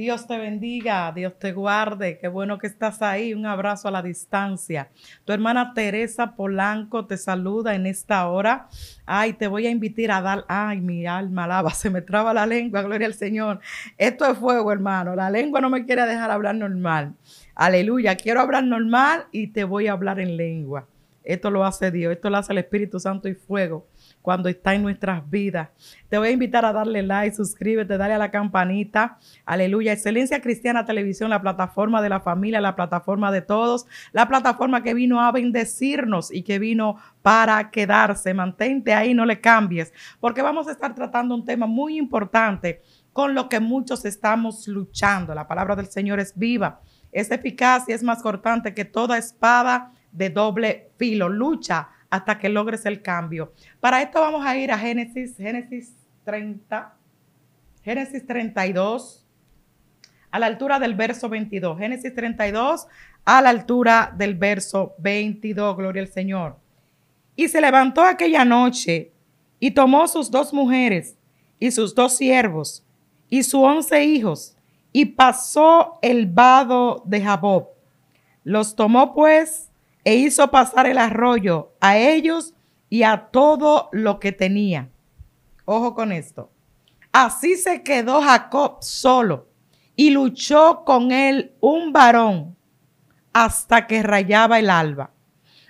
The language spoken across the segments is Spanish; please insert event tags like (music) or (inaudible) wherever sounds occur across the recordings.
Dios te bendiga, Dios te guarde, qué bueno que estás ahí, un abrazo a la distancia. Tu hermana Teresa Polanco te saluda en esta hora. Ay, te voy a invitar a dar, ay, mi alma lava, (laughs) se me traba la lengua, gloria al Señor. Esto es fuego, hermano, la lengua no me quiere dejar hablar normal. Aleluya, quiero hablar normal y te voy a hablar en lengua. Esto lo hace Dios, esto lo hace el Espíritu Santo y fuego cuando está en nuestras vidas. Te voy a invitar a darle like, suscríbete, dale a la campanita. Aleluya. Excelencia Cristiana Televisión, la plataforma de la familia, la plataforma de todos, la plataforma que vino a bendecirnos y que vino para quedarse. Mantente ahí, no le cambies, porque vamos a estar tratando un tema muy importante con lo que muchos estamos luchando. La palabra del Señor es viva, es eficaz y es más cortante que toda espada de doble filo. Lucha hasta que logres el cambio. Para esto vamos a ir a Génesis, Génesis 30, Génesis 32, a la altura del verso 22. Génesis 32, a la altura del verso 22, gloria al Señor. Y se levantó aquella noche y tomó sus dos mujeres y sus dos siervos y sus once hijos y pasó el vado de Jabob. Los tomó pues e hizo pasar el arroyo a ellos y a todo lo que tenía. Ojo con esto. Así se quedó Jacob solo y luchó con él un varón hasta que rayaba el alba.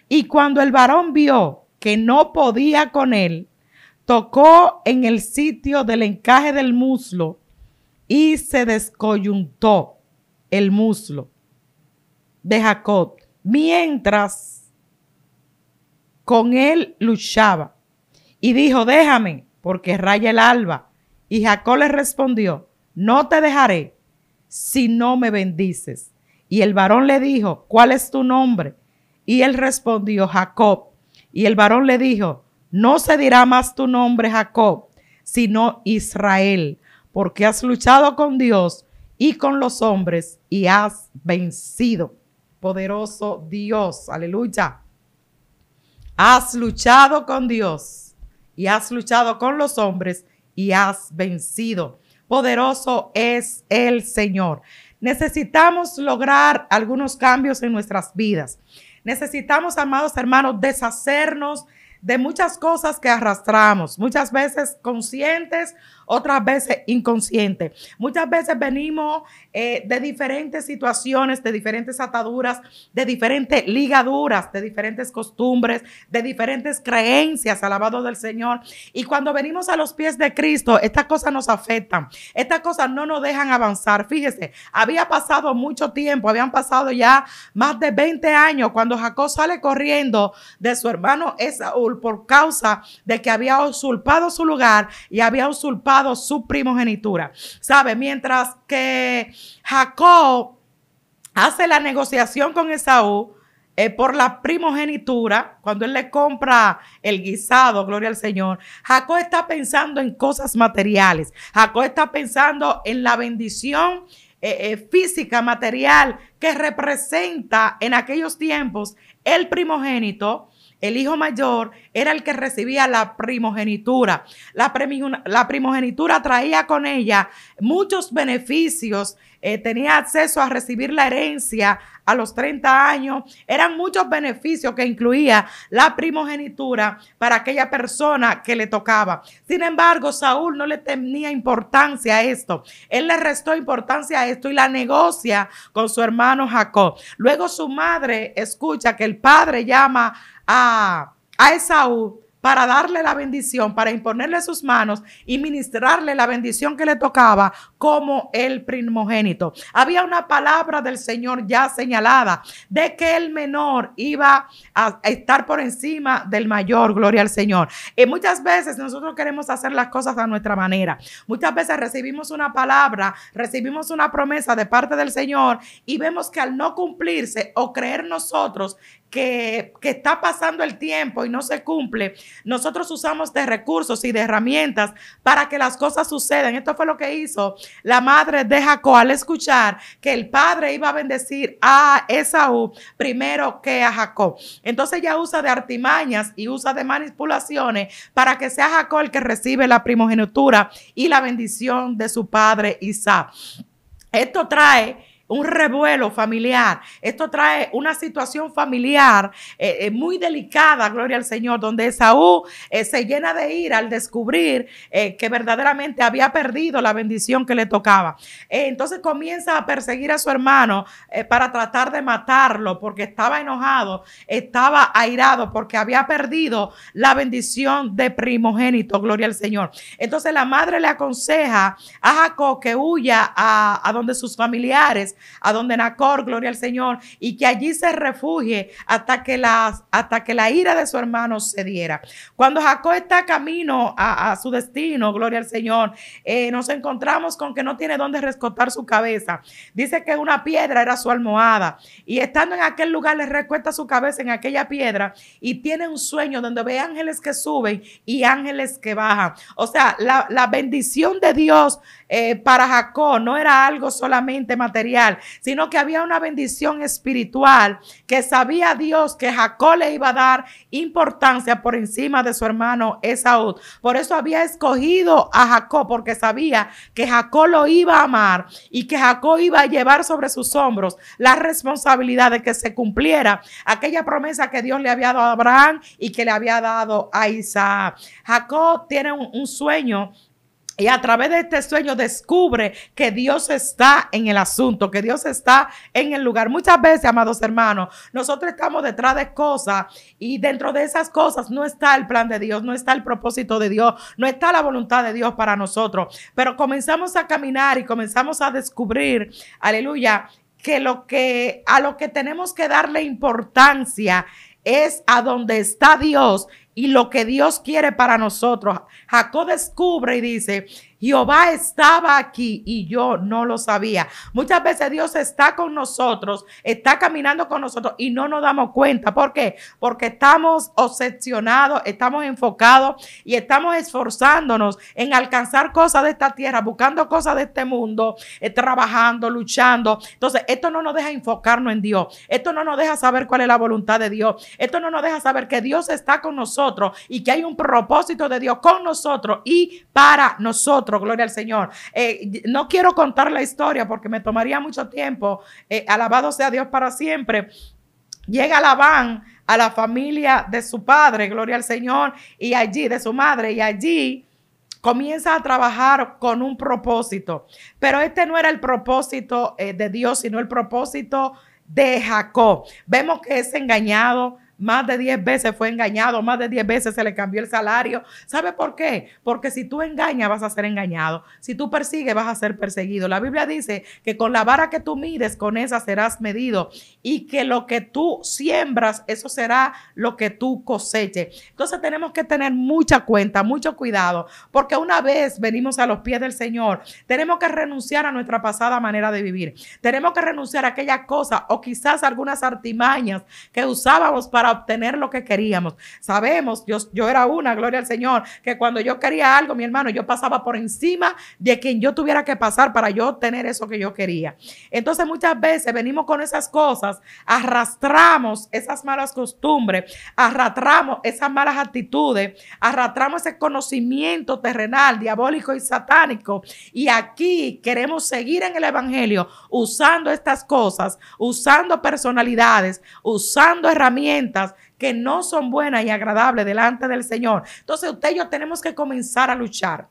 Y cuando el varón vio que no podía con él, tocó en el sitio del encaje del muslo y se descoyuntó el muslo de Jacob mientras con él luchaba. Y dijo, déjame, porque raya el alba. Y Jacob le respondió, no te dejaré si no me bendices. Y el varón le dijo, ¿cuál es tu nombre? Y él respondió, Jacob. Y el varón le dijo, no se dirá más tu nombre Jacob, sino Israel, porque has luchado con Dios y con los hombres y has vencido poderoso Dios. Aleluya. Has luchado con Dios y has luchado con los hombres y has vencido. Poderoso es el Señor. Necesitamos lograr algunos cambios en nuestras vidas. Necesitamos, amados hermanos, deshacernos de muchas cosas que arrastramos, muchas veces conscientes otras veces inconsciente. Muchas veces venimos eh, de diferentes situaciones, de diferentes ataduras, de diferentes ligaduras, de diferentes costumbres, de diferentes creencias, alabado del Señor. Y cuando venimos a los pies de Cristo, estas cosas nos afectan, estas cosas no nos dejan avanzar. Fíjese, había pasado mucho tiempo, habían pasado ya más de 20 años cuando Jacob sale corriendo de su hermano Esaúl por causa de que había usurpado su lugar y había usurpado su primogenitura. ¿Sabe? Mientras que Jacob hace la negociación con Esaú eh, por la primogenitura, cuando él le compra el guisado, gloria al Señor, Jacob está pensando en cosas materiales. Jacob está pensando en la bendición eh, eh, física, material, que representa en aquellos tiempos el primogénito el hijo mayor era el que recibía la primogenitura. La, primogenitura traía con ella muchos beneficios. Eh, tenía acceso a recibir la herencia a los 30 años. Eran muchos beneficios que incluía la primogenitura para aquella persona que le tocaba. Sin embargo, Saúl no le tenía importancia a esto. Él le restó importancia a esto y la negocia con su hermano Jacob. Luego su madre escucha que el padre llama a, a Esaú para darle la bendición, para imponerle sus manos y ministrarle la bendición que le tocaba como el primogénito. Había una palabra del Señor ya señalada de que el menor iba a estar por encima del mayor, gloria al Señor. Y eh, muchas veces nosotros queremos hacer las cosas a nuestra manera. Muchas veces recibimos una palabra, recibimos una promesa de parte del Señor y vemos que al no cumplirse o creer nosotros que, está pasando el tiempo y no se cumple, nosotros usamos de recursos y de herramientas para que las cosas sucedan. Esto fue lo que hizo la madre de Jacob al escuchar que el padre iba a bendecir a Esaú primero que a Jacob. Entonces ella usa de artimañas y usa de manipulaciones para que sea Jacob el que recibe la primogenitura y la bendición de su padre Isaac. Esto trae un revuelo familiar. Esto trae una situación familiar eh, eh, muy delicada, gloria al Señor, donde Saúl eh, se llena de ira al descubrir que verdaderamente había perdido la bendición que le tocaba. entonces comienza a perseguir a su hermano para tratar de matarlo porque estaba enojado, estaba airado porque había perdido la bendición de primogénito, gloria al Señor. Entonces la madre le aconseja a Jacob que huya a, a donde sus familiares a donde Nacor, gloria al Señor, y que allí se refugie hasta que, hasta que la ira de su hermano se diera. Cuando Jacob está camino a, su destino, gloria al Señor, eh, nos encontramos con que no tiene dónde rescatar su cabeza. Dice que una piedra era su almohada y estando en aquel lugar le recuesta su cabeza en aquella piedra y tiene un sueño donde ve ángeles que suben y ángeles que bajan. O sea, la, bendición de Dios eh, para Jacob no era algo solamente material sino que había una bendición espiritual que sabía Dios que Jacob le iba a dar importancia por encima de su hermano Esaú. Por eso había escogido a Jacob, porque sabía que Jacob lo iba a amar y que Jacob iba a llevar sobre sus hombros la responsabilidad de que se cumpliera aquella promesa que Dios le había dado a Abraham y que le había dado a Isaac. Jacob tiene un sueño y a través de este sueño descubre que Dios está en el asunto, que Dios está en el lugar. Muchas veces, amados hermanos, nosotros estamos detrás de cosas y dentro de esas cosas no está el plan de Dios, no está el propósito de Dios, no está la voluntad de Dios para nosotros. Pero comenzamos a caminar y comenzamos a descubrir, aleluya, que lo que a lo que tenemos que darle importancia es a donde está Dios y lo que Dios quiere para nosotros. Jacob descubre y dice, Jehová estaba aquí y yo no lo sabía. Muchas veces Dios está con nosotros, está caminando con nosotros y no nos damos cuenta. ¿Por qué? Porque estamos obsesionados, estamos enfocados y estamos esforzándonos en alcanzar cosas de esta tierra, buscando cosas de este mundo, eh, trabajando, luchando. Entonces, esto no nos deja enfocarnos en Dios. Esto no nos deja saber cuál es la voluntad de Dios. Esto no nos deja saber que Dios está con nosotros y que hay un propósito de Dios con nosotros y para nosotros, gloria al Señor. Eh, no quiero contar la historia porque me tomaría mucho tiempo, eh, alabado sea Dios para siempre. Llega Labán a la familia de su padre, gloria al Señor, y allí, de su madre, y allí comienza a trabajar con un propósito. Pero este no era el propósito eh, de Dios, sino el propósito de Jacob. Vemos que es engañado, más de 10 veces fue engañado, más de 10 veces se le cambió el salario. ¿Sabe por qué? Porque si tú engañas vas a ser engañado, si tú persigues vas a ser perseguido. La Biblia dice que con la vara que tú mides, con esa serás medido y que lo que tú siembras, eso será lo que tú coseches. Entonces tenemos que tener mucha cuenta, mucho cuidado, porque una vez venimos a los pies del Señor, tenemos que renunciar a nuestra pasada manera de vivir, tenemos que renunciar a aquellas cosas o quizás algunas artimañas que usábamos para obtener lo que queríamos. Sabemos, yo, yo era una, gloria al Señor, que cuando yo quería algo, mi hermano, yo pasaba por encima de quien yo tuviera que pasar para yo obtener eso que yo quería. Entonces muchas veces venimos con esas cosas, arrastramos esas malas costumbres, arrastramos esas malas actitudes, arrastramos ese conocimiento terrenal, diabólico y satánico. Y aquí queremos seguir en el Evangelio usando estas cosas, usando personalidades, usando herramientas que no son buenas y agradables delante del Señor. Entonces usted y yo tenemos que comenzar a luchar.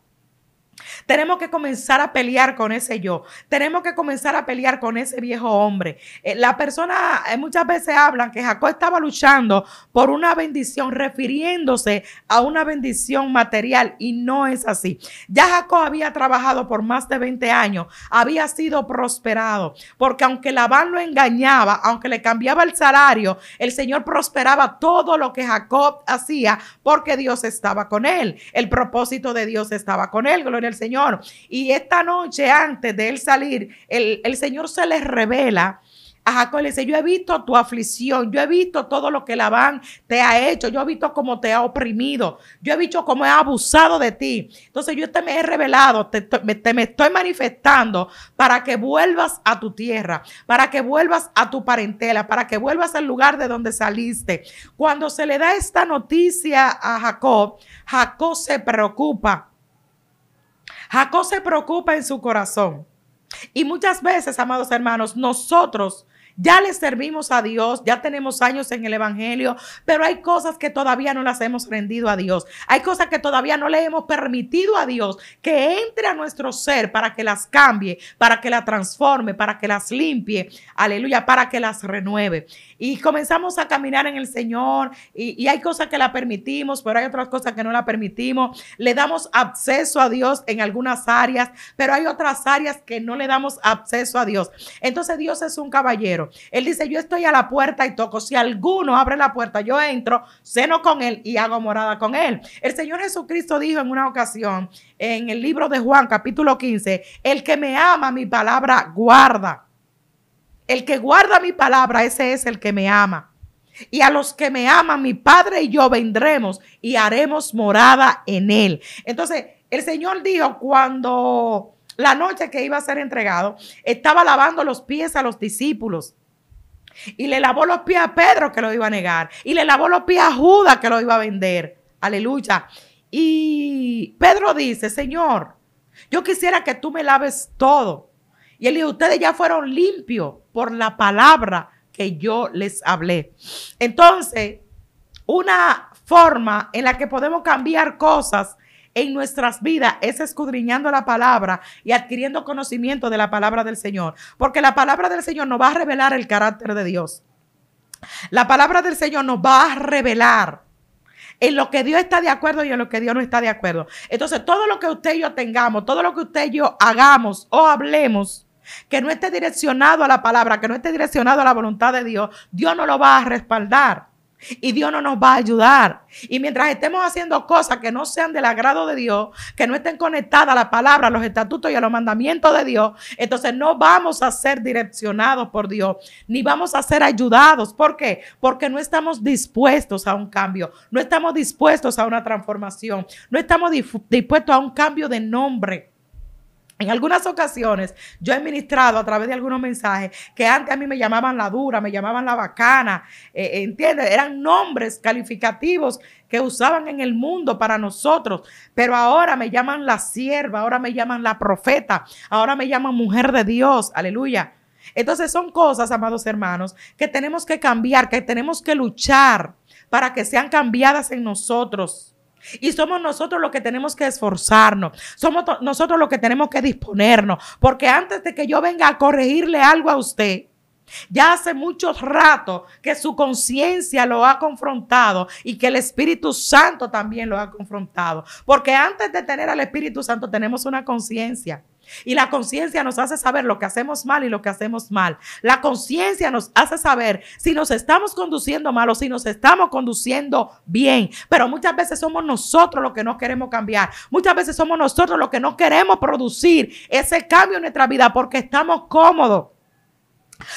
Tenemos que comenzar a pelear con ese yo. Tenemos que comenzar a pelear con ese viejo hombre. Eh, la persona, eh, muchas veces hablan que Jacob estaba luchando por una bendición, refiriéndose a una bendición material, y no es así. Ya Jacob había trabajado por más de 20 años, había sido prosperado, porque aunque Labán lo engañaba, aunque le cambiaba el salario, el Señor prosperaba todo lo que Jacob hacía porque Dios estaba con él. El propósito de Dios estaba con él. Gloria el Señor. Y esta noche antes de él salir, el, Señor se les revela. A Jacob le dice, yo he visto tu aflicción, yo he visto todo lo que Labán te ha hecho, yo he visto cómo te ha oprimido, yo he visto cómo he abusado de ti. Entonces yo te me he revelado, te, me estoy manifestando para que vuelvas a tu tierra, para que vuelvas a tu parentela, para que vuelvas al lugar de donde saliste. Cuando se le da esta noticia a Jacob, Jacob se preocupa Jacob se preocupa en su corazón. Y muchas veces, amados hermanos, nosotros ya le servimos a Dios, ya tenemos años en el Evangelio, pero hay cosas que todavía no las hemos rendido a Dios. Hay cosas que todavía no le hemos permitido a Dios que entre a nuestro ser para que las cambie, para que las transforme, para que las limpie. Aleluya, para que las renueve. Y comenzamos a caminar en el Señor y hay cosas que la permitimos, pero hay otras cosas que no la permitimos. Le damos acceso a Dios en algunas áreas, pero hay otras áreas que no le damos acceso a Dios. Entonces Dios es un caballero. Él dice, yo estoy a la puerta y toco. Si alguno abre la puerta, yo entro, ceno con él y hago morada con él. El Señor Jesucristo dijo en una ocasión, en el libro de Juan capítulo 15, el que me ama, mi palabra guarda. El que guarda mi palabra, ese es el que me ama. Y a los que me aman, mi Padre y yo vendremos y haremos morada en él. Entonces, el Señor dijo cuando la noche que iba a ser entregado, estaba lavando los pies a los discípulos. Y le lavó los pies a Pedro que lo iba a negar. Y le lavó los pies a Judas que lo iba a vender. Aleluya. Y Pedro dice, Señor, yo quisiera que tú me laves todo. Y él dijo, ustedes ya fueron limpios por la palabra que yo les hablé. Entonces, una forma en la que podemos cambiar cosas en nuestras vidas es escudriñando la palabra y adquiriendo conocimiento de la palabra del Señor, porque la palabra del Señor nos va a revelar el carácter de Dios. La palabra del Señor nos va a revelar en lo que Dios está de acuerdo y en lo que Dios no está de acuerdo. Entonces, todo lo que usted y yo tengamos, todo lo que usted y yo hagamos o hablemos, que no esté direccionado a la palabra, que no esté direccionado a la voluntad de Dios, Dios no lo va a respaldar y Dios no nos va a ayudar. Y mientras estemos haciendo cosas que no sean del agrado de Dios, que no estén conectadas a la palabra, a los estatutos y a los mandamientos de Dios, entonces no vamos a ser direccionados por Dios, ni vamos a ser ayudados. ¿Por qué? Porque no estamos dispuestos a un cambio, no estamos dispuestos a una transformación, no estamos dispuestos a un cambio de nombre. En algunas ocasiones yo he ministrado a través de algunos mensajes que antes a mí me llamaban la dura, me llamaban la bacana, eh, eh, ¿entiende? Eran nombres calificativos que usaban en el mundo para nosotros, pero ahora me llaman la sierva, ahora me llaman la profeta, ahora me llaman mujer de Dios, aleluya. Entonces son cosas, amados hermanos, que tenemos que cambiar, que tenemos que luchar para que sean cambiadas en nosotros. Y somos nosotros los que tenemos que esforzarnos. Somos nosotros los que tenemos que disponernos. Porque antes de que yo venga a corregirle algo a usted, ya hace muchos ratos que su conciencia lo ha confrontado y que el Espíritu Santo también lo ha confrontado. Porque antes de tener al Espíritu Santo tenemos una conciencia. Y la conciencia nos hace saber lo que hacemos mal y lo que hacemos mal. La conciencia nos hace saber si nos estamos conduciendo mal o si nos estamos conduciendo bien. Pero muchas veces somos nosotros los que no queremos cambiar. Muchas veces somos nosotros los que no queremos producir ese cambio en nuestra vida porque estamos cómodos.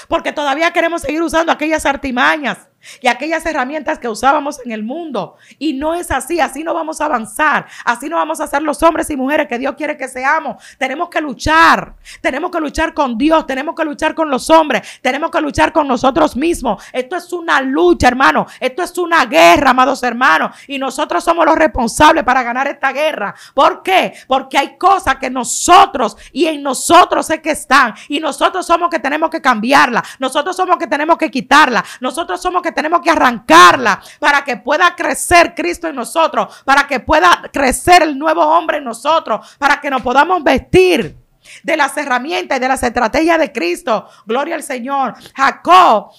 Porque todavía queremos seguir usando aquellas artimañas y aquellas herramientas que usábamos en el mundo. Y no es así, así no vamos a avanzar, así no vamos a ser los hombres y mujeres que Dios quiere que seamos. Tenemos que luchar, tenemos que luchar con Dios, tenemos que luchar con los hombres, tenemos que luchar con nosotros mismos. Esto es una lucha, hermano, esto es una guerra, amados hermanos, y nosotros somos los responsables para ganar esta guerra. ¿Por qué? Porque hay cosas que nosotros y en nosotros es que están, y nosotros somos que tenemos que cambiarla, nosotros somos que tenemos que quitarla, nosotros somos que tenemos que arrancarla para que pueda crecer Cristo en nosotros, para que pueda crecer el nuevo hombre en nosotros, para que nos podamos vestir de las herramientas y de las estrategias de Cristo. Gloria al Señor. Jacob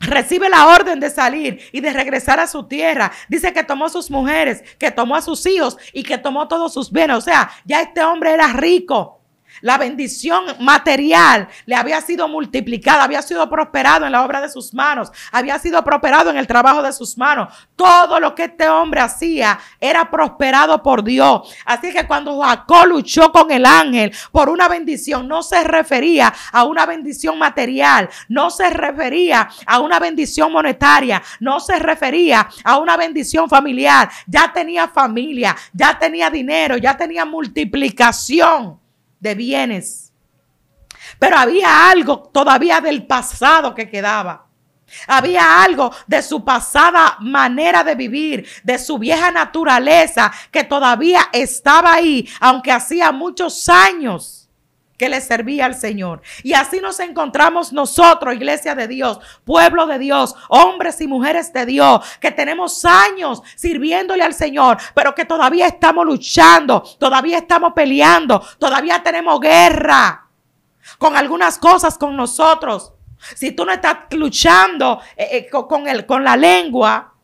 recibe la orden de salir y de regresar a su tierra. Dice que tomó sus mujeres, que tomó a sus hijos y que tomó todos sus bienes. O sea, ya este hombre era rico. La bendición material le había sido multiplicada, había sido prosperado en la obra de sus manos, había sido prosperado en el trabajo de sus manos. Todo lo que este hombre hacía era prosperado por Dios. Así que cuando Jacob luchó con el ángel por una bendición, no se refería a una bendición material, no se refería a una bendición monetaria, no se refería a una bendición familiar. Ya tenía familia, ya tenía dinero, ya tenía multiplicación de bienes. Pero había algo todavía del pasado que quedaba. Había algo de su pasada manera de vivir, de su vieja naturaleza que todavía estaba ahí, aunque hacía muchos años que le servía al Señor. Y así nos encontramos nosotros, iglesia de Dios, pueblo de Dios, hombres y mujeres de Dios, que tenemos años sirviéndole al Señor, pero que todavía estamos luchando, todavía estamos peleando, todavía tenemos guerra con algunas cosas con nosotros. Si tú no estás luchando eh, eh, con, con la lengua,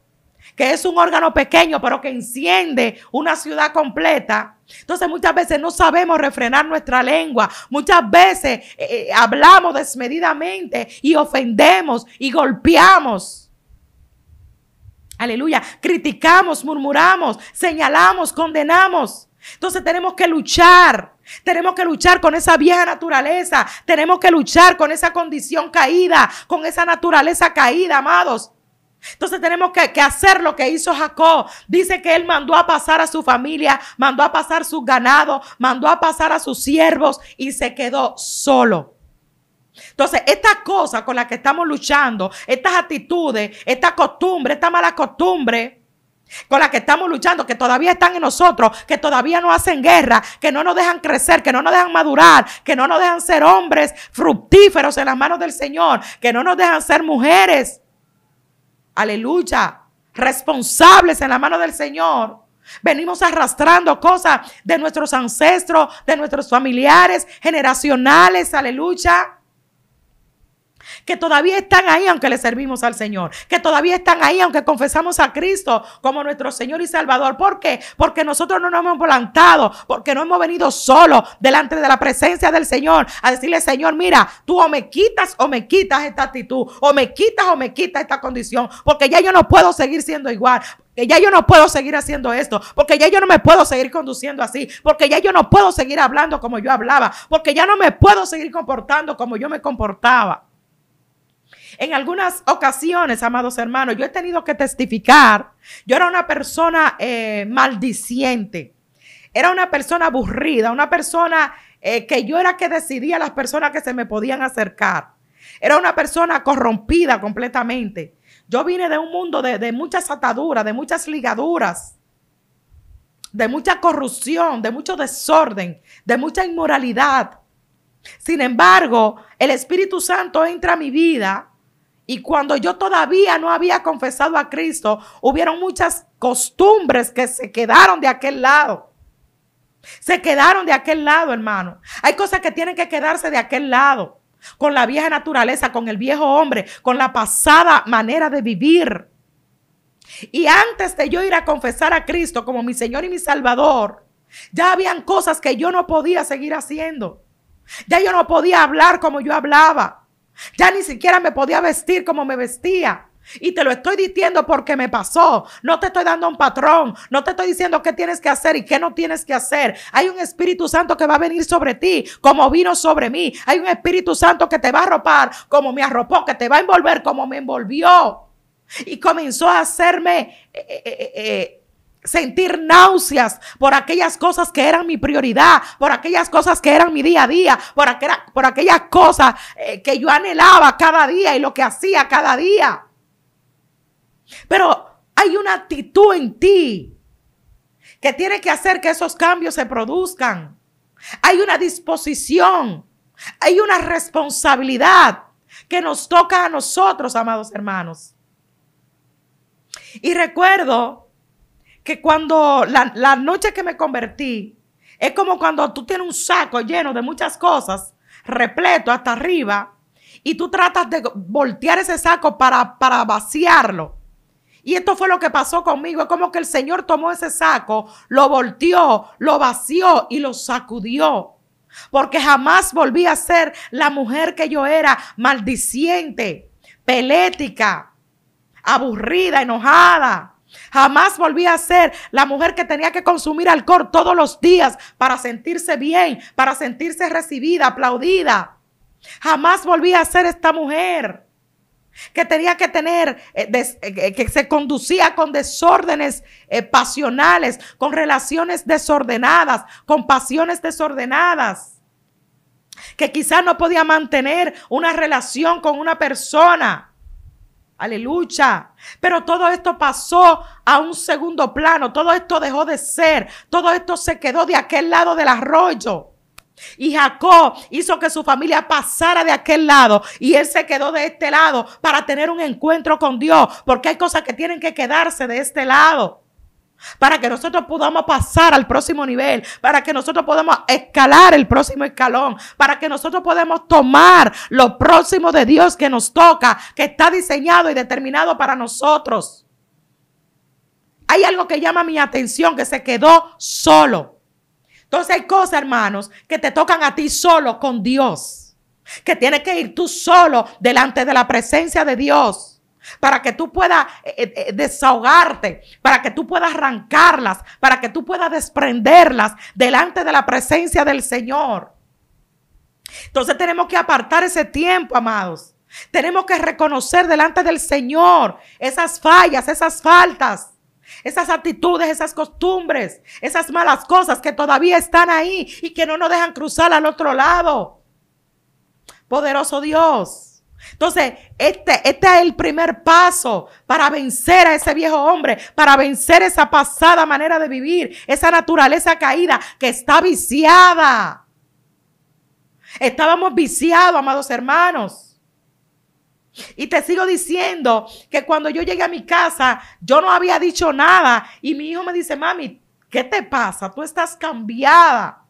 que es un órgano pequeño, pero que enciende una ciudad completa. Entonces muchas veces no sabemos refrenar nuestra lengua, muchas veces eh, eh, hablamos desmedidamente y ofendemos y golpeamos. Aleluya, criticamos, murmuramos, señalamos, condenamos. Entonces tenemos que luchar, tenemos que luchar con esa vieja naturaleza, tenemos que luchar con esa condición caída, con esa naturaleza caída, amados. Entonces tenemos que, hacer lo que hizo Jacob. Dice que él mandó a pasar a su familia, mandó a pasar sus ganados, mandó a pasar a sus siervos y se quedó solo. Entonces, esta cosa con la que estamos luchando, estas actitudes, esta costumbre, esta mala costumbre con la que estamos luchando, que todavía están en nosotros, que todavía no hacen guerra, que no nos dejan crecer, que no nos dejan madurar, que no nos dejan ser hombres fructíferos en las manos del Señor, que no nos dejan ser mujeres aleluya, responsables en la mano del Señor. Venimos arrastrando cosas de nuestros ancestros, de nuestros familiares, generacionales, aleluya que todavía están ahí aunque le servimos al Señor, que todavía están ahí aunque confesamos a Cristo como nuestro Señor y Salvador. ¿Por qué? Porque nosotros no nos hemos plantado, porque no hemos venido solo delante de la presencia del Señor a decirle, Señor, mira, tú o me quitas o me quitas esta actitud, o me quitas o me quitas esta condición, porque ya yo no puedo seguir siendo igual, que ya yo no puedo seguir haciendo esto, porque ya yo no me puedo seguir conduciendo así, porque ya yo no puedo seguir hablando como yo hablaba, porque ya no me puedo seguir comportando como yo me comportaba. En algunas ocasiones, amados hermanos, yo he tenido que testificar. Yo era una persona eh, maldiciente. Era una persona aburrida, una persona eh, que yo era que decidía las personas que se me podían acercar. Era una persona corrompida completamente. Yo vine de un mundo de, de muchas ataduras, de muchas ligaduras de mucha corrupción, de mucho desorden, de mucha inmoralidad. Sin embargo, el Espíritu Santo entra a mi vida y cuando yo todavía no había confesado a Cristo, hubieron muchas costumbres que se quedaron de aquel lado. Se quedaron de aquel lado, hermano. Hay cosas que tienen que quedarse de aquel lado, con la vieja naturaleza, con el viejo hombre, con la pasada manera de vivir. Y antes de yo ir a confesar a Cristo como mi Señor y mi Salvador, ya habían cosas que yo no podía seguir haciendo. Ya yo no podía hablar como yo hablaba. Ya ni siquiera me podía vestir como me vestía. Y te lo estoy diciendo porque me pasó. No te estoy dando un patrón. No te estoy diciendo qué tienes que hacer y qué no tienes que hacer. Hay un Espíritu Santo que va a venir sobre ti como vino sobre mí. Hay un Espíritu Santo que te va a arropar como me arropó, que te va a envolver como me envolvió. Y comenzó a hacerme eh, eh, eh, sentir náuseas por aquellas cosas que eran mi prioridad, por aquellas cosas que eran mi día a día, por, aquella, por aquellas cosas eh, que yo anhelaba cada día y lo que hacía cada día. Pero hay una actitud en ti que tiene que hacer que esos cambios se produzcan. Hay una disposición, hay una responsabilidad que nos toca a nosotros, amados hermanos. Y recuerdo que cuando la, la noche que me convertí, es como cuando tú tienes un saco lleno de muchas cosas, repleto hasta arriba, y tú tratas de voltear ese saco para, para vaciarlo. Y esto fue lo que pasó conmigo. Es como que el Señor tomó ese saco, lo volteó, lo vació y lo sacudió. Porque jamás volví a ser la mujer que yo era, maldiciente, pelética, aburrida, enojada. Jamás volví a ser la mujer que tenía que consumir alcohol todos los días para sentirse bien, para sentirse recibida, aplaudida. Jamás volví a ser esta mujer que tenía que tener, eh, eh, eh, que se conducía con desórdenes pasionales, con relaciones desordenadas, con pasiones desordenadas, que quizás no podía mantener una relación con una persona Aleluya. Pero todo esto pasó a un segundo plano. Todo esto dejó de ser. Todo esto se quedó de aquel lado del arroyo. Y Jacob hizo que su familia pasara de aquel lado y él se quedó de este lado para tener un encuentro con Dios, porque hay cosas que tienen que quedarse de este lado para que nosotros podamos pasar al próximo nivel, para que nosotros podamos escalar el próximo escalón, para que nosotros podamos tomar lo próximo de Dios que nos toca, que está diseñado y determinado para nosotros. Hay algo que llama mi atención, que se quedó solo. Entonces hay cosas, hermanos, que te tocan a ti solo con Dios, que tienes que ir tú solo delante de la presencia de Dios para que tú puedas eh, eh, eh, desahogarte, para que tú puedas arrancarlas, para que tú puedas desprenderlas delante de la presencia del Señor. Entonces tenemos que apartar ese tiempo, amados. Tenemos que reconocer delante del Señor esas fallas, esas faltas esas actitudes, esas costumbres, esas malas cosas que todavía están ahí y que no nos dejan cruzar al otro lado. Poderoso Dios. Entonces, este, este es el primer paso para vencer a ese viejo hombre, para vencer esa pasada manera de vivir, esa naturaleza caída que está viciada. Estábamos viciados, amados hermanos. Y te sigo diciendo que cuando yo llegué a mi casa, yo no había dicho nada y mi hijo me dice, mami, ¿qué te pasa? Tú estás cambiada,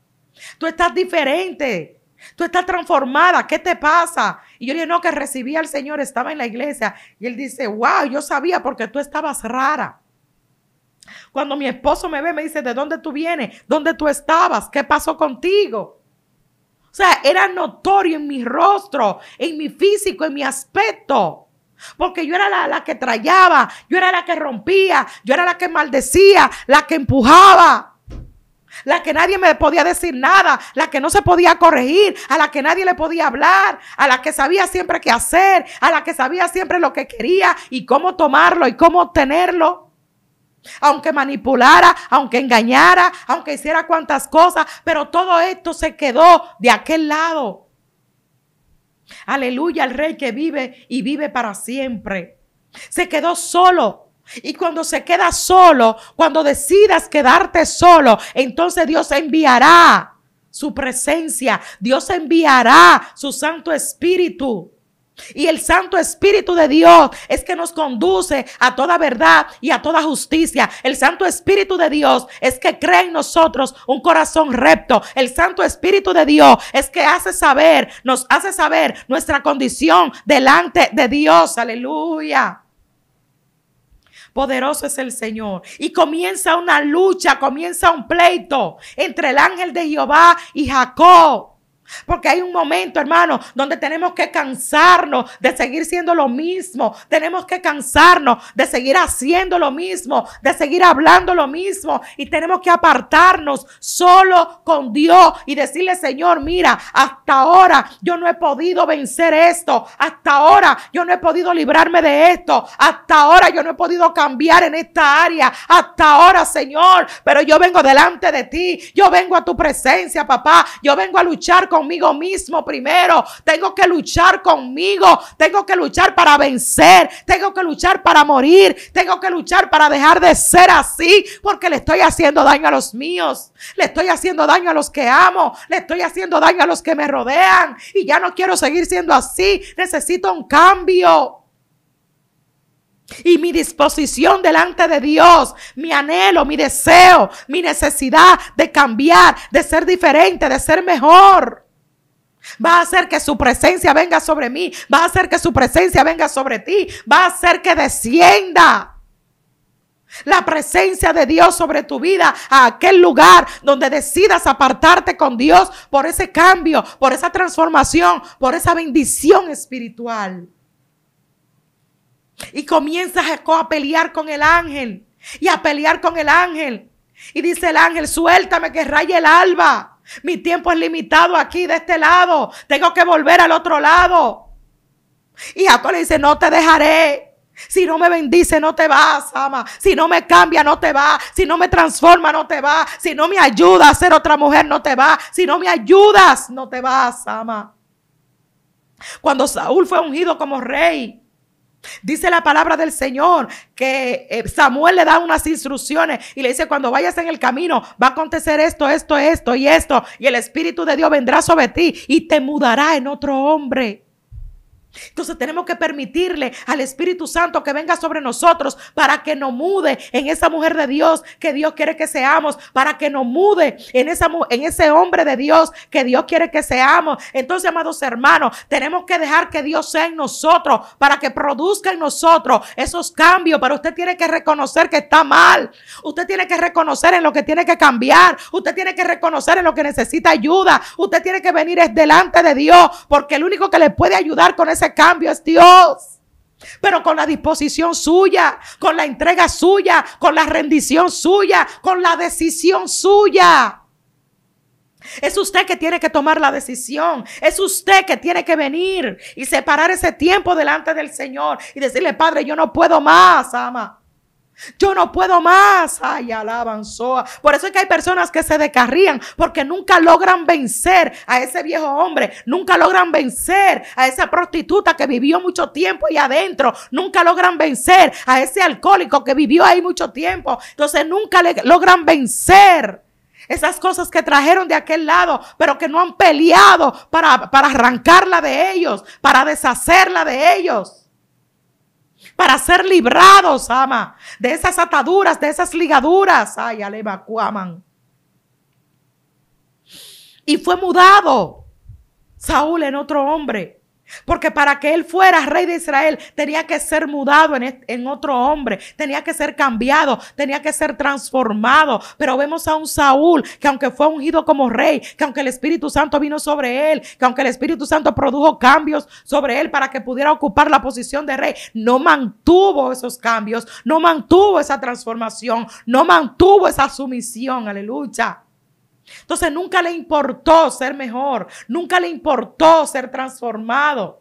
tú estás diferente, tú estás transformada, ¿qué te pasa? Y yo le dije, no, que recibí al Señor, estaba en la iglesia. Y él dice, wow, yo sabía porque tú estabas rara. Cuando mi esposo me ve, me dice, ¿de dónde tú vienes? ¿Dónde tú estabas? ¿Qué pasó contigo? O sea, era notorio en mi rostro, en mi físico, en mi aspecto. Porque yo era la, la que trayaba, yo era la que rompía, yo era la que maldecía, la que empujaba la que nadie me podía decir nada, la que no se podía corregir, a la que nadie le podía hablar, a la que sabía siempre qué hacer, a la que sabía siempre lo que quería y cómo tomarlo y cómo obtenerlo. Aunque manipulara, aunque engañara, aunque hiciera cuantas cosas, pero todo esto se quedó de aquel lado. Aleluya al rey que vive y vive para siempre. Se quedó solo. Y cuando se queda solo, cuando decidas quedarte solo, entonces Dios enviará su presencia, Dios enviará su Santo Espíritu. Y el Santo Espíritu de Dios es que nos conduce a toda verdad y a toda justicia. El Santo Espíritu de Dios es que crea en nosotros un corazón recto. El Santo Espíritu de Dios es que hace saber, nos hace saber nuestra condición delante de Dios. Aleluya. Poderoso es el Señor. Y comienza una lucha, comienza un pleito entre el ángel de Jehová y Jacob. Porque hay un momento, hermano, donde tenemos que cansarnos de seguir siendo lo mismo. Tenemos que cansarnos de seguir haciendo lo mismo, de seguir hablando lo mismo. Y tenemos que apartarnos solo con Dios y decirle, Señor, mira, hasta ahora yo no he podido vencer esto. Hasta ahora yo no he podido librarme de esto. Hasta ahora yo no he podido cambiar en esta área. Hasta ahora, Señor. Pero yo vengo delante de ti. Yo vengo a tu presencia, papá. Yo vengo a luchar con conmigo mismo primero, tengo que luchar conmigo, tengo que luchar para vencer, tengo que luchar para morir, tengo que luchar para dejar de ser así, porque le estoy haciendo daño a los míos, le estoy haciendo daño a los que amo, le estoy haciendo daño a los que me rodean y ya no quiero seguir siendo así, necesito un cambio. Y mi disposición delante de Dios, mi anhelo, mi deseo, mi necesidad de cambiar, de ser diferente, de ser mejor. Va a hacer que su presencia venga sobre mí. Va a hacer que su presencia venga sobre ti. Va a hacer que descienda la presencia de Dios sobre tu vida, a aquel lugar donde decidas apartarte con Dios por ese cambio, por esa transformación, por esa bendición espiritual. Y comienza a pelear con el ángel y a pelear con el ángel. Y dice el ángel, suéltame que raye el alba. Mi tiempo es limitado aquí, de este lado. Tengo que volver al otro lado. Y Jacob le dice, no te dejaré. Si no me bendice, no te vas, ama. Si no me cambia, no te va. Si no me transforma, no te vas. Si no me ayuda a ser otra mujer, no te va. Si no me ayudas, no te vas, ama. Cuando Saúl fue ungido como rey, Dice la palabra del Señor que eh, Samuel le da unas instrucciones y le dice, cuando vayas en el camino va a acontecer esto, esto, esto y esto, y el Espíritu de Dios vendrá sobre ti y te mudará en otro hombre. Entonces tenemos que permitirle al Espíritu Santo que venga sobre nosotros para que nos mude en esa mujer de Dios que Dios quiere que seamos, para que nos mude en, esa, en ese hombre de Dios que Dios quiere que seamos. Entonces, amados hermanos, tenemos que dejar que Dios sea en nosotros para que produzca en nosotros esos cambios. Pero usted tiene que reconocer que está mal. Usted tiene que reconocer en lo que tiene que cambiar. Usted tiene que reconocer en lo que necesita ayuda. Usted tiene que venir delante de Dios porque el único que le puede ayudar con ese cambio es Dios. Pero con la disposición suya, con la entrega suya, con la rendición suya, con la decisión suya. Es usted que tiene que tomar la decisión. Es usted que tiene que venir y separar ese tiempo delante del Señor y decirle, Padre, yo no puedo más, ama. Yo no puedo más. Ay, Por eso es que hay personas que se descarrían porque nunca logran vencer a ese viejo hombre. Nunca logran vencer a esa prostituta que vivió mucho tiempo ahí adentro. Nunca logran vencer a ese alcohólico que vivió ahí mucho tiempo. Entonces nunca le logran vencer. Esas cosas que trajeron de aquel lado, pero que no han peleado para arrancarla de ellos, para deshacerla de ellos para ser librados, ama, de esas ataduras, de esas ligaduras. Ay, alema, Y fue mudado Saúl en otro hombre porque para que él fuera rey de Israel tenía que ser mudado en, otro hombre, tenía que ser cambiado, tenía que ser transformado. Pero vemos a un Saúl que aunque fue ungido como rey, que aunque el Espíritu Santo vino sobre él, que aunque el Espíritu Santo produjo cambios sobre él para que pudiera ocupar la posición de rey, no mantuvo esos cambios, no mantuvo esa transformación, no mantuvo esa sumisión. Aleluya. Entonces nunca le importó ser mejor, nunca le importó ser transformado.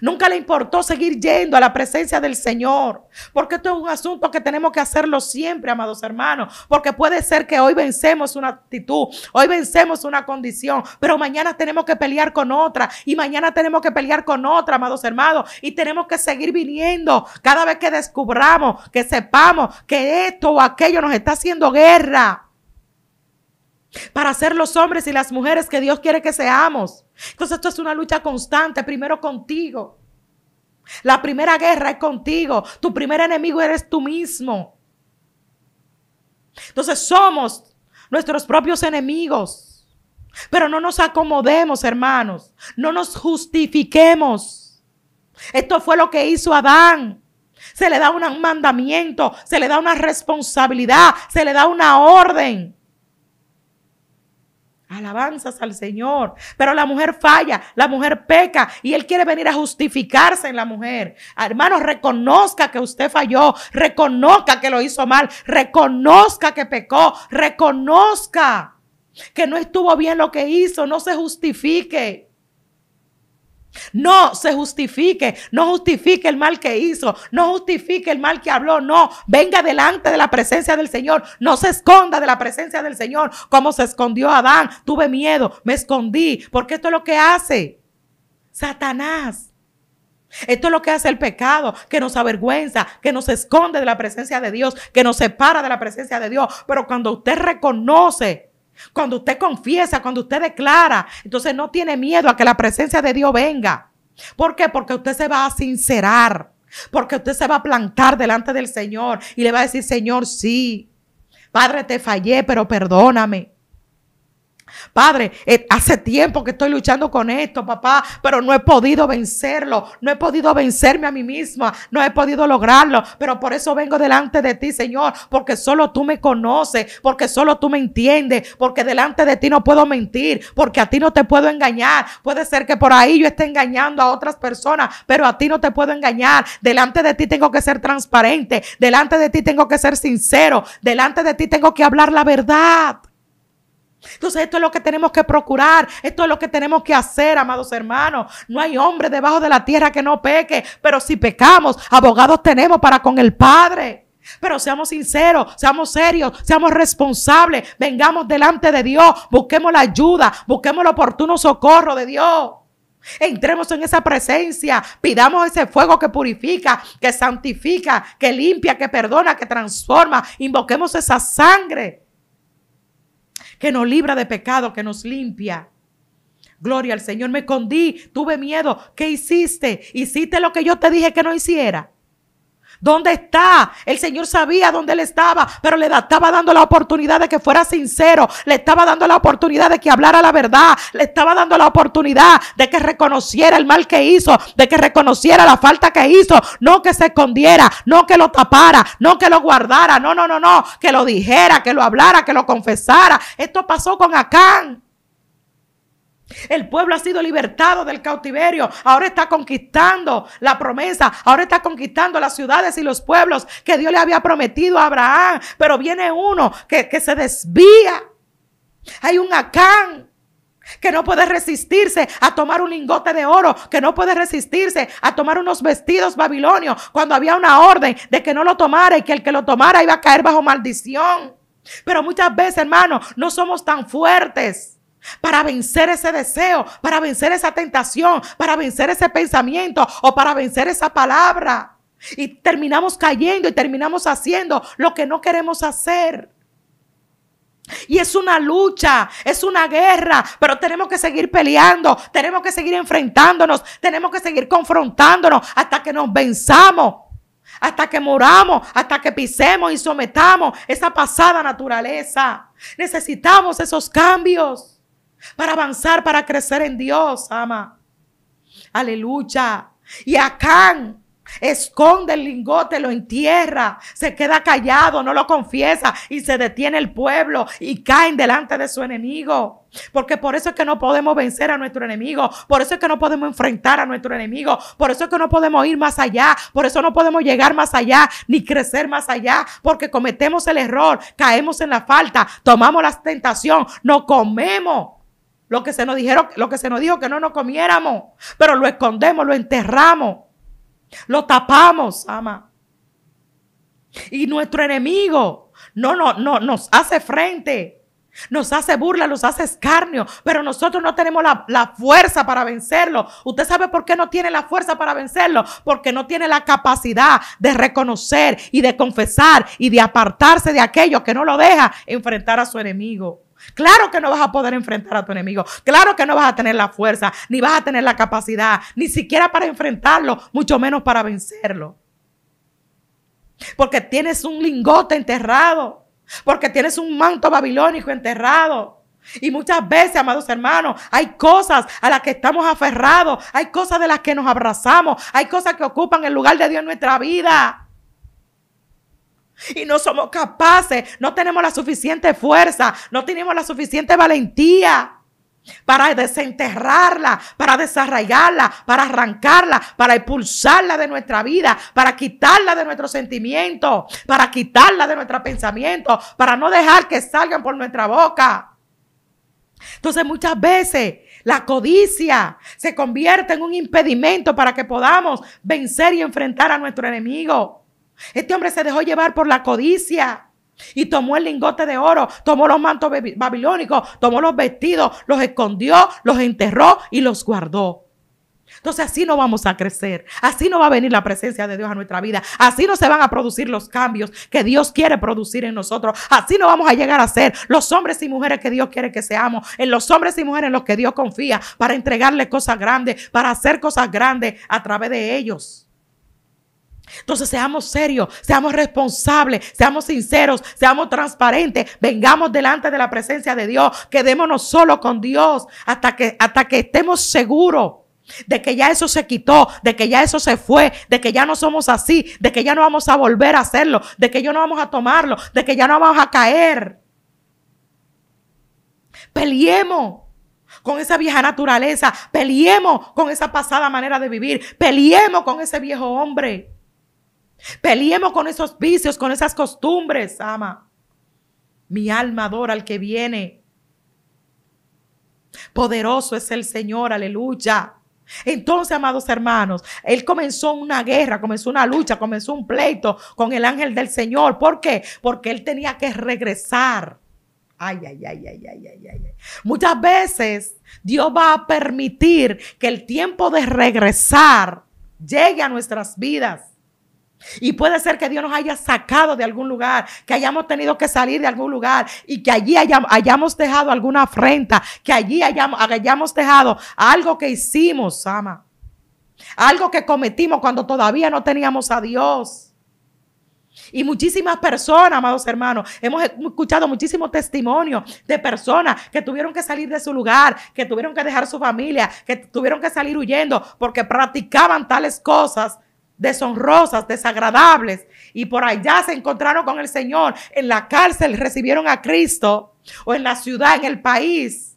Nunca le importó seguir yendo a la presencia del Señor, porque esto es un asunto que tenemos que hacerlo siempre, amados hermanos, porque puede ser que hoy vencemos una actitud, hoy vencemos una condición, pero mañana tenemos que pelear con otra y mañana tenemos que pelear con otra, amados hermanos, y tenemos que seguir viniendo cada vez que descubramos, que sepamos que esto o aquello nos está haciendo guerra para ser los hombres y las mujeres que Dios quiere que seamos. Entonces esto es una lucha constante, primero contigo. La primera guerra es contigo, tu primer enemigo eres tú mismo. Entonces somos nuestros propios enemigos. Pero no nos acomodemos, hermanos, no nos justifiquemos. Esto fue lo que hizo Adán. Se le da un mandamiento, se le da una responsabilidad, se le da una orden. Alabanzas al Señor. Pero la mujer falla, la mujer peca y Él quiere venir a justificarse en la mujer. Ah, Hermanos, reconozca que usted falló, reconozca que lo hizo mal, reconozca que pecó, reconozca que no estuvo bien lo que hizo, no se justifique. No se justifique, no justifique el mal que hizo, no justifique el mal que habló, no. Venga delante de la presencia del Señor, no se esconda de la presencia del Señor como se escondió Adán. Tuve miedo, me escondí, porque esto es lo que hace Satanás. Esto es lo que hace el pecado, que nos avergüenza, que nos esconde de la presencia de Dios, que nos separa de la presencia de Dios. Pero cuando usted reconoce cuando usted confiesa, cuando usted declara, entonces no tiene miedo a que la presencia de Dios venga. ¿Por qué? Porque usted se va a sincerar, porque usted se va a plantar delante del Señor y le va a decir, Señor, sí, Padre, te fallé, pero perdóname. Padre, eh, hace tiempo que estoy luchando con esto, papá, pero no he podido vencerlo, no he podido vencerme a mí misma, no he podido lograrlo, pero por eso vengo delante de ti, Señor, porque solo tú me conoces, porque solo tú me entiendes, porque delante de ti no puedo mentir, porque a ti no te puedo engañar. Puede ser que por ahí yo esté engañando a otras personas, pero a ti no te puedo engañar. Delante de ti tengo que ser transparente, delante de ti tengo que ser sincero, delante de ti tengo que hablar la verdad. Entonces esto es lo que tenemos que procurar, esto es lo que tenemos que hacer, amados hermanos. No hay hombre debajo de la tierra que no peque, pero si pecamos, abogados tenemos para con el Padre. Pero seamos sinceros, seamos serios, seamos responsables, vengamos delante de Dios, busquemos la ayuda, busquemos el oportuno socorro de Dios. Entremos en esa presencia, pidamos ese fuego que purifica, que santifica, que limpia, que perdona, que transforma. Invoquemos esa sangre que nos libra de pecado, que nos limpia. Gloria al Señor, me escondí, tuve miedo. ¿Qué hiciste? ¿Hiciste lo que yo te dije que no hiciera? ¿Dónde está? El Señor sabía dónde él estaba, pero le estaba dando la oportunidad de que fuera sincero, le estaba dando la oportunidad de que hablara la verdad, le estaba dando la oportunidad de que reconociera el mal que hizo, de que reconociera la falta que hizo, no que se escondiera, no que lo tapara, no que lo guardara, no, no, no, no, que lo dijera, que lo hablara, que lo confesara. Esto pasó con Acán. El pueblo ha sido libertado del cautiverio. Ahora está conquistando la promesa. Ahora está conquistando las ciudades y los pueblos que Dios le había prometido a Abraham. Pero viene uno que, se desvía. Hay un acán que no puede resistirse a tomar un lingote de oro, que no puede resistirse a tomar unos vestidos babilonios cuando había una orden de que no lo tomara y que el que lo tomara iba a caer bajo maldición. Pero muchas veces, hermano, no somos tan fuertes para vencer ese deseo, para vencer esa tentación, para vencer ese pensamiento o para vencer esa palabra. Y terminamos cayendo y terminamos haciendo lo que no queremos hacer. Y es una lucha, es una guerra, pero tenemos que seguir peleando, tenemos que seguir enfrentándonos, tenemos que seguir confrontándonos hasta que nos venzamos, hasta que moramos, hasta que pisemos y sometamos esa pasada naturaleza. Necesitamos esos cambios para avanzar, para crecer en Dios, ama. Aleluya. Y Acán esconde el lingote, lo entierra, se queda callado, no lo confiesa y se detiene el pueblo y caen delante de su enemigo. Porque por eso es que no podemos vencer a nuestro enemigo, por eso es que no podemos enfrentar a nuestro enemigo, por eso es que no podemos ir más allá, por eso no podemos llegar más allá ni crecer más allá, porque cometemos el error, caemos en la falta, tomamos la tentación, no comemos lo que se nos dijeron, lo que se nos dijo que no nos comiéramos, pero lo escondemos, lo enterramos, lo tapamos, ama. Y nuestro enemigo no, no, no nos hace frente, nos hace burla, nos hace escarnio, pero nosotros no tenemos la, la fuerza para vencerlo. ¿Usted sabe por qué no tiene la fuerza para vencerlo? Porque no tiene la capacidad de reconocer y de confesar y de apartarse de aquello que no lo deja enfrentar a su enemigo. Claro que no vas a poder enfrentar a tu enemigo. Claro que no vas a tener la fuerza, ni vas a tener la capacidad, ni siquiera para enfrentarlo, mucho menos para vencerlo. Porque tienes un lingote enterrado. Porque tienes un manto babilónico enterrado. Y muchas veces, amados hermanos, hay cosas a las que estamos aferrados, hay cosas de las que nos abrazamos, hay cosas que ocupan el lugar de Dios en nuestra vida y no somos capaces, no tenemos la suficiente fuerza, no tenemos la suficiente valentía para desenterrarla, para desarraigarla, para arrancarla, para expulsarla de nuestra vida, para quitarla de nuestros sentimientos, para quitarla de nuestros pensamientos, para no dejar que salgan por nuestra boca. Entonces muchas veces la codicia se convierte en un impedimento para que podamos vencer y enfrentar a nuestro enemigo. Este hombre se dejó llevar por la codicia. Y tomó el lingote de oro, tomó los mantos babilónicos, tomó los vestidos, los escondió, los enterró y los guardó. Entonces así no vamos a crecer, así no va a venir la presencia de Dios a nuestra vida, así no se van a producir los cambios que Dios quiere producir en nosotros, así no vamos a llegar a ser los hombres y mujeres que Dios quiere que seamos, en los hombres y mujeres en los que Dios confía para entregarle cosas grandes, para hacer cosas grandes a través de ellos. Entonces seamos serios, seamos responsables, seamos sinceros, seamos transparentes, vengamos delante de la presencia de Dios, quedémonos solo con Dios hasta que, hasta que estemos seguros de que ya eso se quitó, de que ya eso se fue, de que ya no somos así, de que ya no vamos a volver a hacerlo, de que ya no vamos a tomarlo, de que ya no vamos a caer. Peleemos con esa vieja naturaleza, peleemos con esa pasada manera de vivir, peleemos con ese viejo hombre. Peleemos con esos vicios, con esas costumbres, ama. Mi alma adora al que viene. Poderoso es el Señor, aleluya. Entonces, amados hermanos, él comenzó una guerra, comenzó una lucha, comenzó un pleito con el ángel del Señor. ¿Por qué? Porque él tenía que regresar. ay, ay, ay, ay, ay, ay. Muchas veces Dios va a permitir que el tiempo de regresar llegue a nuestras vidas y puede ser que Dios nos haya sacado de algún lugar, que hayamos tenido que salir de algún lugar y que allí hayamos, dejado alguna afrenta, que allí hayamos, hayamos dejado algo que hicimos, ama. Algo que cometimos cuando todavía no teníamos a Dios. Y muchísimas personas, amados hermanos, hemos escuchado muchísimos testimonios de personas que tuvieron que salir de su lugar, que tuvieron que dejar su familia, que tuvieron que salir huyendo porque practicaban tales cosas deshonrosas, desagradables, y por allá se encontraron con el Señor, en la cárcel recibieron a Cristo, o en la ciudad, en el país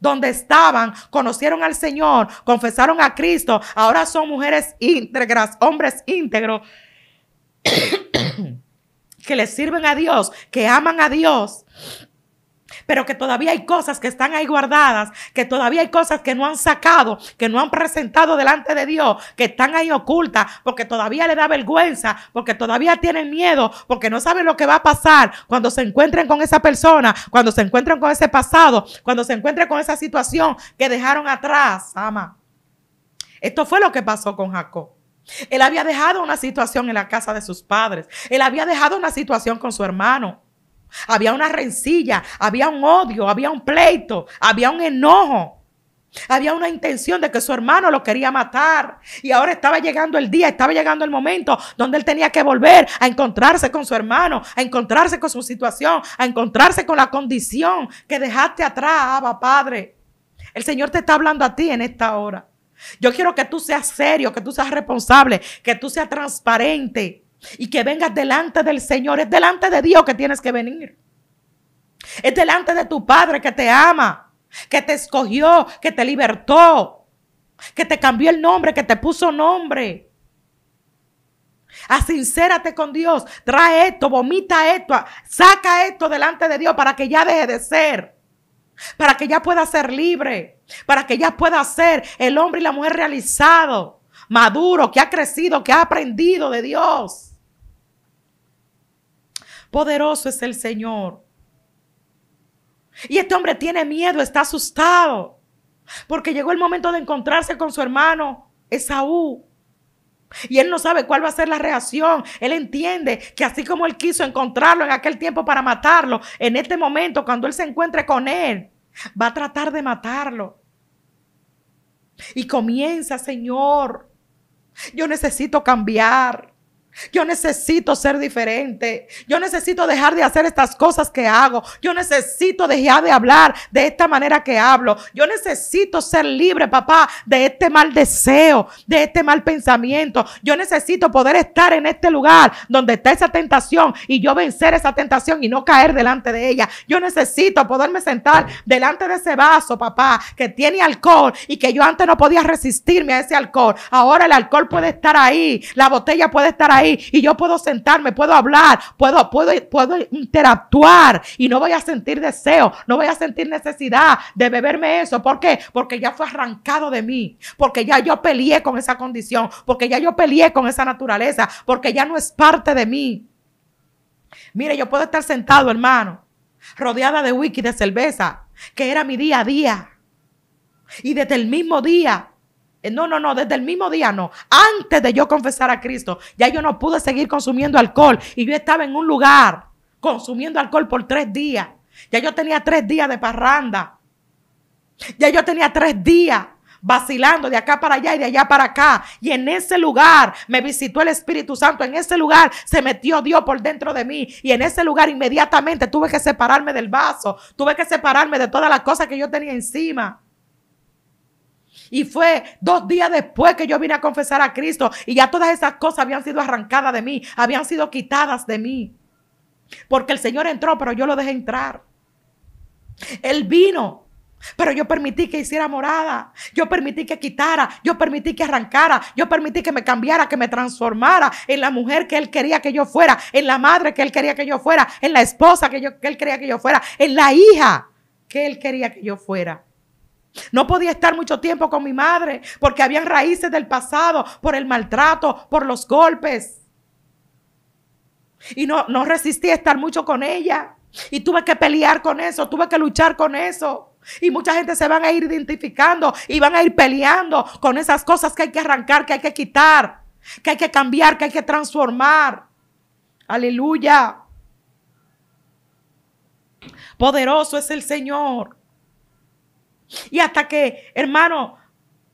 donde estaban, conocieron al Señor, confesaron a Cristo, ahora son mujeres íntegras, hombres íntegros, (coughs) que les sirven a Dios, que aman a Dios pero que todavía hay cosas que están ahí guardadas, que todavía hay cosas que no han sacado, que no han presentado delante de Dios, que están ahí ocultas, porque todavía le da vergüenza, porque todavía tienen miedo, porque no saben lo que va a pasar cuando se encuentren con esa persona, cuando se encuentren con ese pasado, cuando se encuentren con esa situación que dejaron atrás, ama. Esto fue lo que pasó con Jacob. Él había dejado una situación en la casa de sus padres. Él había dejado una situación con su hermano había una rencilla, había un odio, había un pleito, había un enojo. Había una intención de que su hermano lo quería matar. Y ahora estaba llegando el día, estaba llegando el momento donde él tenía que volver a encontrarse con su hermano, a encontrarse con su situación, a encontrarse con la condición que dejaste atrás, Abba ah, Padre. El Señor te está hablando a ti en esta hora. Yo quiero que tú seas serio, que tú seas responsable, que tú seas transparente y que vengas delante del Señor. Es delante de Dios que tienes que venir. Es delante de tu Padre que te ama, que te escogió, que te libertó, que te cambió el nombre, que te puso nombre. Asincérate con Dios. Trae esto, vomita esto, saca esto delante de Dios para que ya deje de ser. Para que ya pueda ser libre. Para que ya pueda ser el hombre y la mujer realizado, maduro, que ha crecido, que ha aprendido de Dios. Poderoso es el Señor. Y este hombre tiene miedo, está asustado, porque llegó el momento de encontrarse con su hermano Esaú. Y él no sabe cuál va a ser la reacción. Él entiende que así como él quiso encontrarlo en aquel tiempo para matarlo, en este momento, cuando él se encuentre con él, va a tratar de matarlo. Y comienza, Señor, yo necesito cambiar. Yo necesito ser diferente. Yo necesito dejar de hacer estas cosas que hago. Yo necesito dejar de hablar de esta manera que hablo. Yo necesito ser libre, papá, de este mal deseo, de este mal pensamiento. Yo necesito poder estar en este lugar donde está esa tentación y yo vencer esa tentación y no caer delante de ella. Yo necesito poderme sentar delante de ese vaso, papá, que tiene alcohol y que yo antes no podía resistirme a ese alcohol. Ahora el alcohol puede estar ahí, la botella puede estar ahí y yo puedo sentarme, puedo hablar, puedo, puedo, puedo interactuar y no voy a sentir deseo, no voy a sentir necesidad de beberme eso. ¿Por qué? Porque ya fue arrancado de mí, porque ya yo peleé con esa condición, porque ya yo peleé con esa naturaleza, porque ya no es parte de mí. Mire, yo puedo estar sentado, hermano, rodeada de whisky, de cerveza, que era mi día a día. Y desde el mismo día eh, no, no, no, desde el mismo día no. Antes de yo confesar a Cristo, ya yo no pude seguir consumiendo alcohol y yo estaba en un lugar consumiendo alcohol por tres días. Ya yo tenía tres días de parranda. Ya yo tenía tres días vacilando de acá para allá y de allá para acá. Y en ese lugar me visitó el Espíritu Santo. En ese lugar se metió Dios por dentro de mí. Y en ese lugar inmediatamente tuve que separarme del vaso. Tuve que separarme de todas las cosas que yo tenía encima. Y fue dos días después que yo vine a confesar a Cristo y ya todas esas cosas habían sido arrancadas de mí, habían sido quitadas de mí. Porque el Señor entró, pero yo lo dejé entrar. Él vino, pero yo permití que hiciera morada, yo permití que quitara, yo permití que arrancara, yo permití que me cambiara, que me transformara en la mujer que él quería que yo fuera, en la madre que él quería que yo fuera, en la esposa que, él quería que yo fuera, en la hija que él quería que yo fuera. No podía estar mucho tiempo con mi madre porque habían raíces del pasado, por el maltrato, por los golpes. Y no, no resistí a estar mucho con ella. Y tuve que pelear con eso, tuve que luchar con eso. Y mucha gente se van a ir identificando y van a ir peleando con esas cosas que hay que arrancar, que hay que quitar, que hay que cambiar, que hay que transformar. Aleluya. Poderoso es el Señor. Y hasta que, hermano,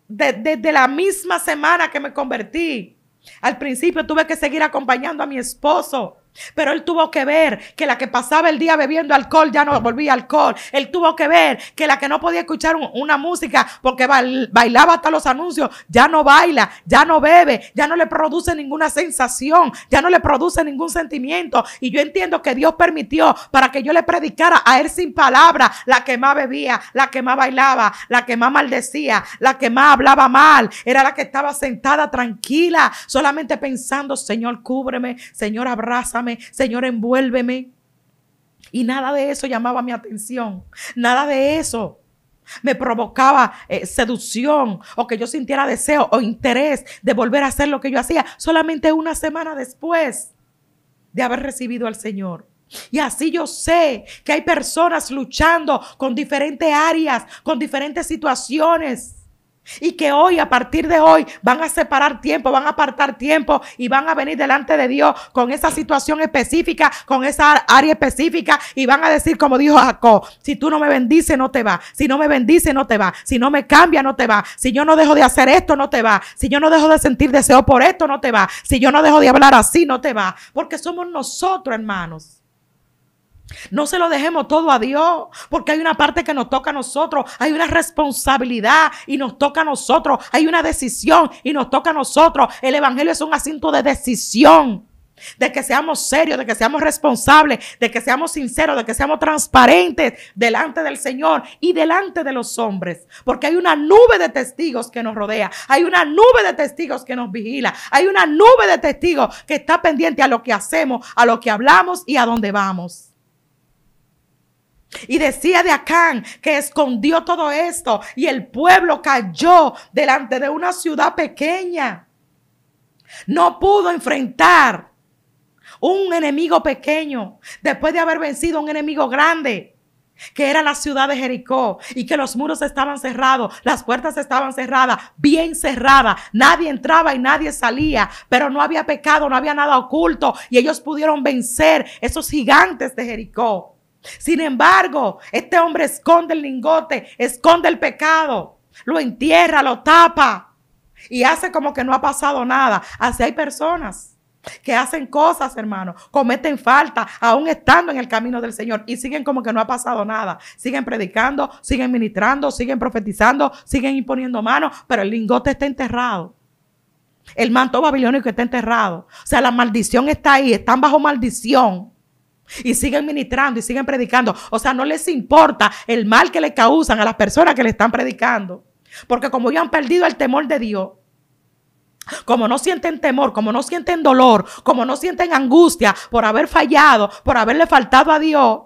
desde la misma semana que me convertí, al principio tuve que seguir acompañando a mi esposo pero él tuvo que ver que la que pasaba el día bebiendo alcohol ya no volvía alcohol. Él tuvo que ver que la que no podía escuchar una música porque bailaba hasta los anuncios ya no baila, ya no bebe, ya no le produce ninguna sensación, ya no le produce ningún sentimiento. Y yo entiendo que Dios permitió para que yo le predicara a él sin palabra, la que más bebía, la que más bailaba, la que más maldecía, la que más hablaba mal, era la que estaba sentada tranquila, solamente pensando, Señor, cúbreme, Señor, abrázame. Señor, envuélveme. Y nada de eso llamaba mi atención, nada de eso me provocaba eh, seducción o que yo sintiera deseo o interés de volver a hacer lo que yo hacía solamente una semana después de haber recibido al Señor. Y así yo sé que hay personas luchando con diferentes áreas, con diferentes situaciones y que hoy, a partir de hoy, van a separar tiempo, van a apartar tiempo y van a venir delante de Dios con esa situación específica, con esa área específica y van a decir, como dijo Jacob, si tú no me bendices, no te va. Si no me bendices, no te va. Si no me cambia, no te va. Si yo no dejo de hacer esto, no te va. Si yo no dejo de sentir deseo por esto, no te va. Si yo no dejo de hablar así, no te va. Porque somos nosotros, hermanos no se lo dejemos todo a Dios, porque hay una parte que nos toca a nosotros, hay una responsabilidad y nos toca a nosotros, hay una decisión y nos toca a nosotros. El Evangelio es un asunto de decisión, de que seamos serios, de que seamos responsables, de que seamos sinceros, de que seamos transparentes delante del Señor y delante de los hombres, porque hay una nube de testigos que nos rodea, hay una nube de testigos que nos vigila, hay una nube de testigos que está pendiente a lo que hacemos, a lo que hablamos y a dónde vamos. Y decía de Acán que escondió todo esto y el pueblo cayó delante de una ciudad pequeña. No pudo enfrentar un enemigo pequeño después de haber vencido un enemigo grande que era la ciudad de Jericó y que los muros estaban cerrados, las puertas estaban cerradas, bien cerradas, nadie entraba y nadie salía, pero no había pecado, no había nada oculto y ellos pudieron vencer esos gigantes de Jericó. Sin embargo, este hombre esconde el lingote, esconde el pecado, lo entierra, lo tapa y hace como que no ha pasado nada. Así hay personas que hacen cosas, hermano, cometen falta, aún estando en el camino del Señor y siguen como que no ha pasado nada. Siguen predicando, siguen ministrando, siguen profetizando, siguen imponiendo manos, pero el lingote está enterrado. El manto babilónico está enterrado. O sea, la maldición está ahí, están bajo maldición y siguen ministrando y siguen predicando. O sea, no les importa el mal que le causan a las personas que le están predicando. Porque como ya han perdido el temor de Dios, como no sienten temor, como no sienten dolor, como no sienten angustia por haber fallado, por haberle faltado a Dios,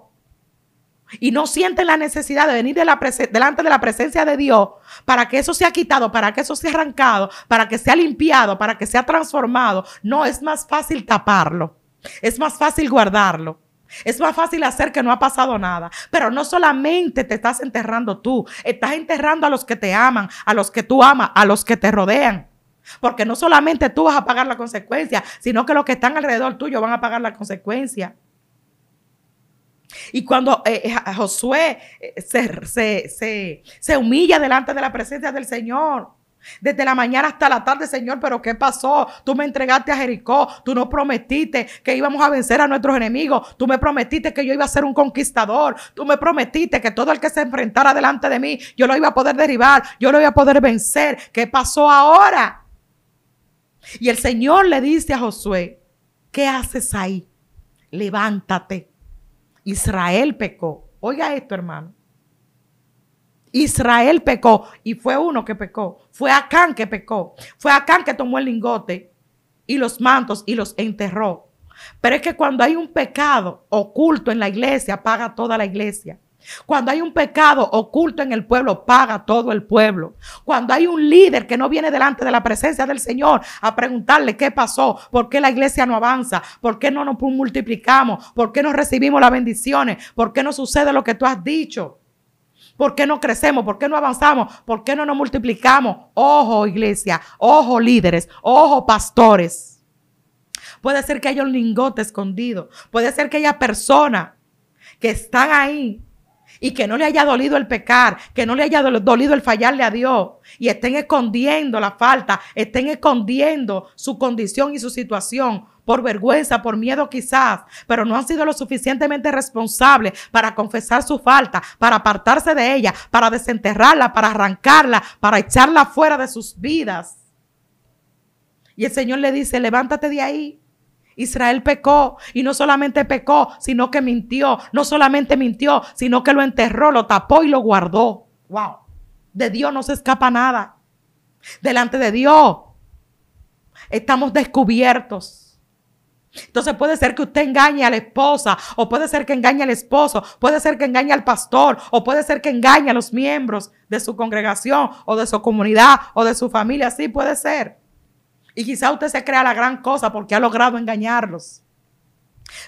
y no sienten la necesidad de venir delante de la presencia de Dios para que eso sea quitado, para que eso sea arrancado, para que sea limpiado, para que sea transformado, no es más fácil taparlo, es más fácil guardarlo. Es más fácil hacer que no ha pasado nada. Pero no solamente te estás enterrando tú, estás enterrando a los que te aman, a los que tú amas, a los que te rodean. Porque no solamente tú vas a pagar la consecuencia, sino que los que están alrededor tuyo van a pagar la consecuencia. Y cuando eh, eh, Josué eh, se humilla delante de la presencia del Señor, desde la mañana hasta la tarde, Señor, pero ¿qué pasó? Tú me entregaste a Jericó, tú no prometiste que íbamos a vencer a nuestros enemigos, tú me prometiste que yo iba a ser un conquistador, tú me prometiste que todo el que se enfrentara delante de mí, yo lo iba a poder derribar, yo lo iba a poder vencer. ¿Qué pasó ahora? Y el Señor le dice a Josué, ¿qué haces ahí? Levántate. Israel pecó. Oiga esto, hermano. Israel pecó y fue uno que pecó. Fue Acán que pecó. Fue Acán que tomó el lingote y los mantos y los enterró. Pero es que cuando hay un pecado oculto en la iglesia, paga toda la iglesia. Cuando hay un pecado oculto en el pueblo, paga todo el pueblo. Cuando hay un líder que no viene delante de la presencia del Señor a preguntarle qué pasó, por qué la iglesia no avanza, por qué no nos multiplicamos, por qué no recibimos las bendiciones, por qué no sucede lo que tú has dicho. ¿Por qué no crecemos? ¿Por qué no avanzamos? ¿Por qué no nos multiplicamos? Ojo, iglesia, ojo, líderes, ojo, pastores. Puede ser que haya un lingote escondido. Puede ser que haya personas que están ahí y que no le haya dolido el pecar, que no le haya dolido el fallarle a Dios y estén escondiendo la falta, estén escondiendo su condición y su situación por vergüenza, por miedo quizás, pero no han sido lo suficientemente responsables para confesar su falta, para apartarse de ella, para desenterrarla, para arrancarla, para echarla fuera de sus vidas. Y el Señor le dice, levántate de ahí. Israel pecó y no solamente pecó, sino que mintió, no solamente mintió, sino que lo enterró, lo tapó y lo guardó. Wow. De Dios no se escapa nada. Delante de Dios estamos descubiertos. Entonces puede ser que usted engañe a la esposa, o puede ser que engañe al esposo, puede ser que engañe al pastor, o puede ser que engañe a los miembros de su congregación, o de su comunidad, o de su familia. así puede ser. Y quizá usted se crea la gran cosa porque ha logrado engañarlos.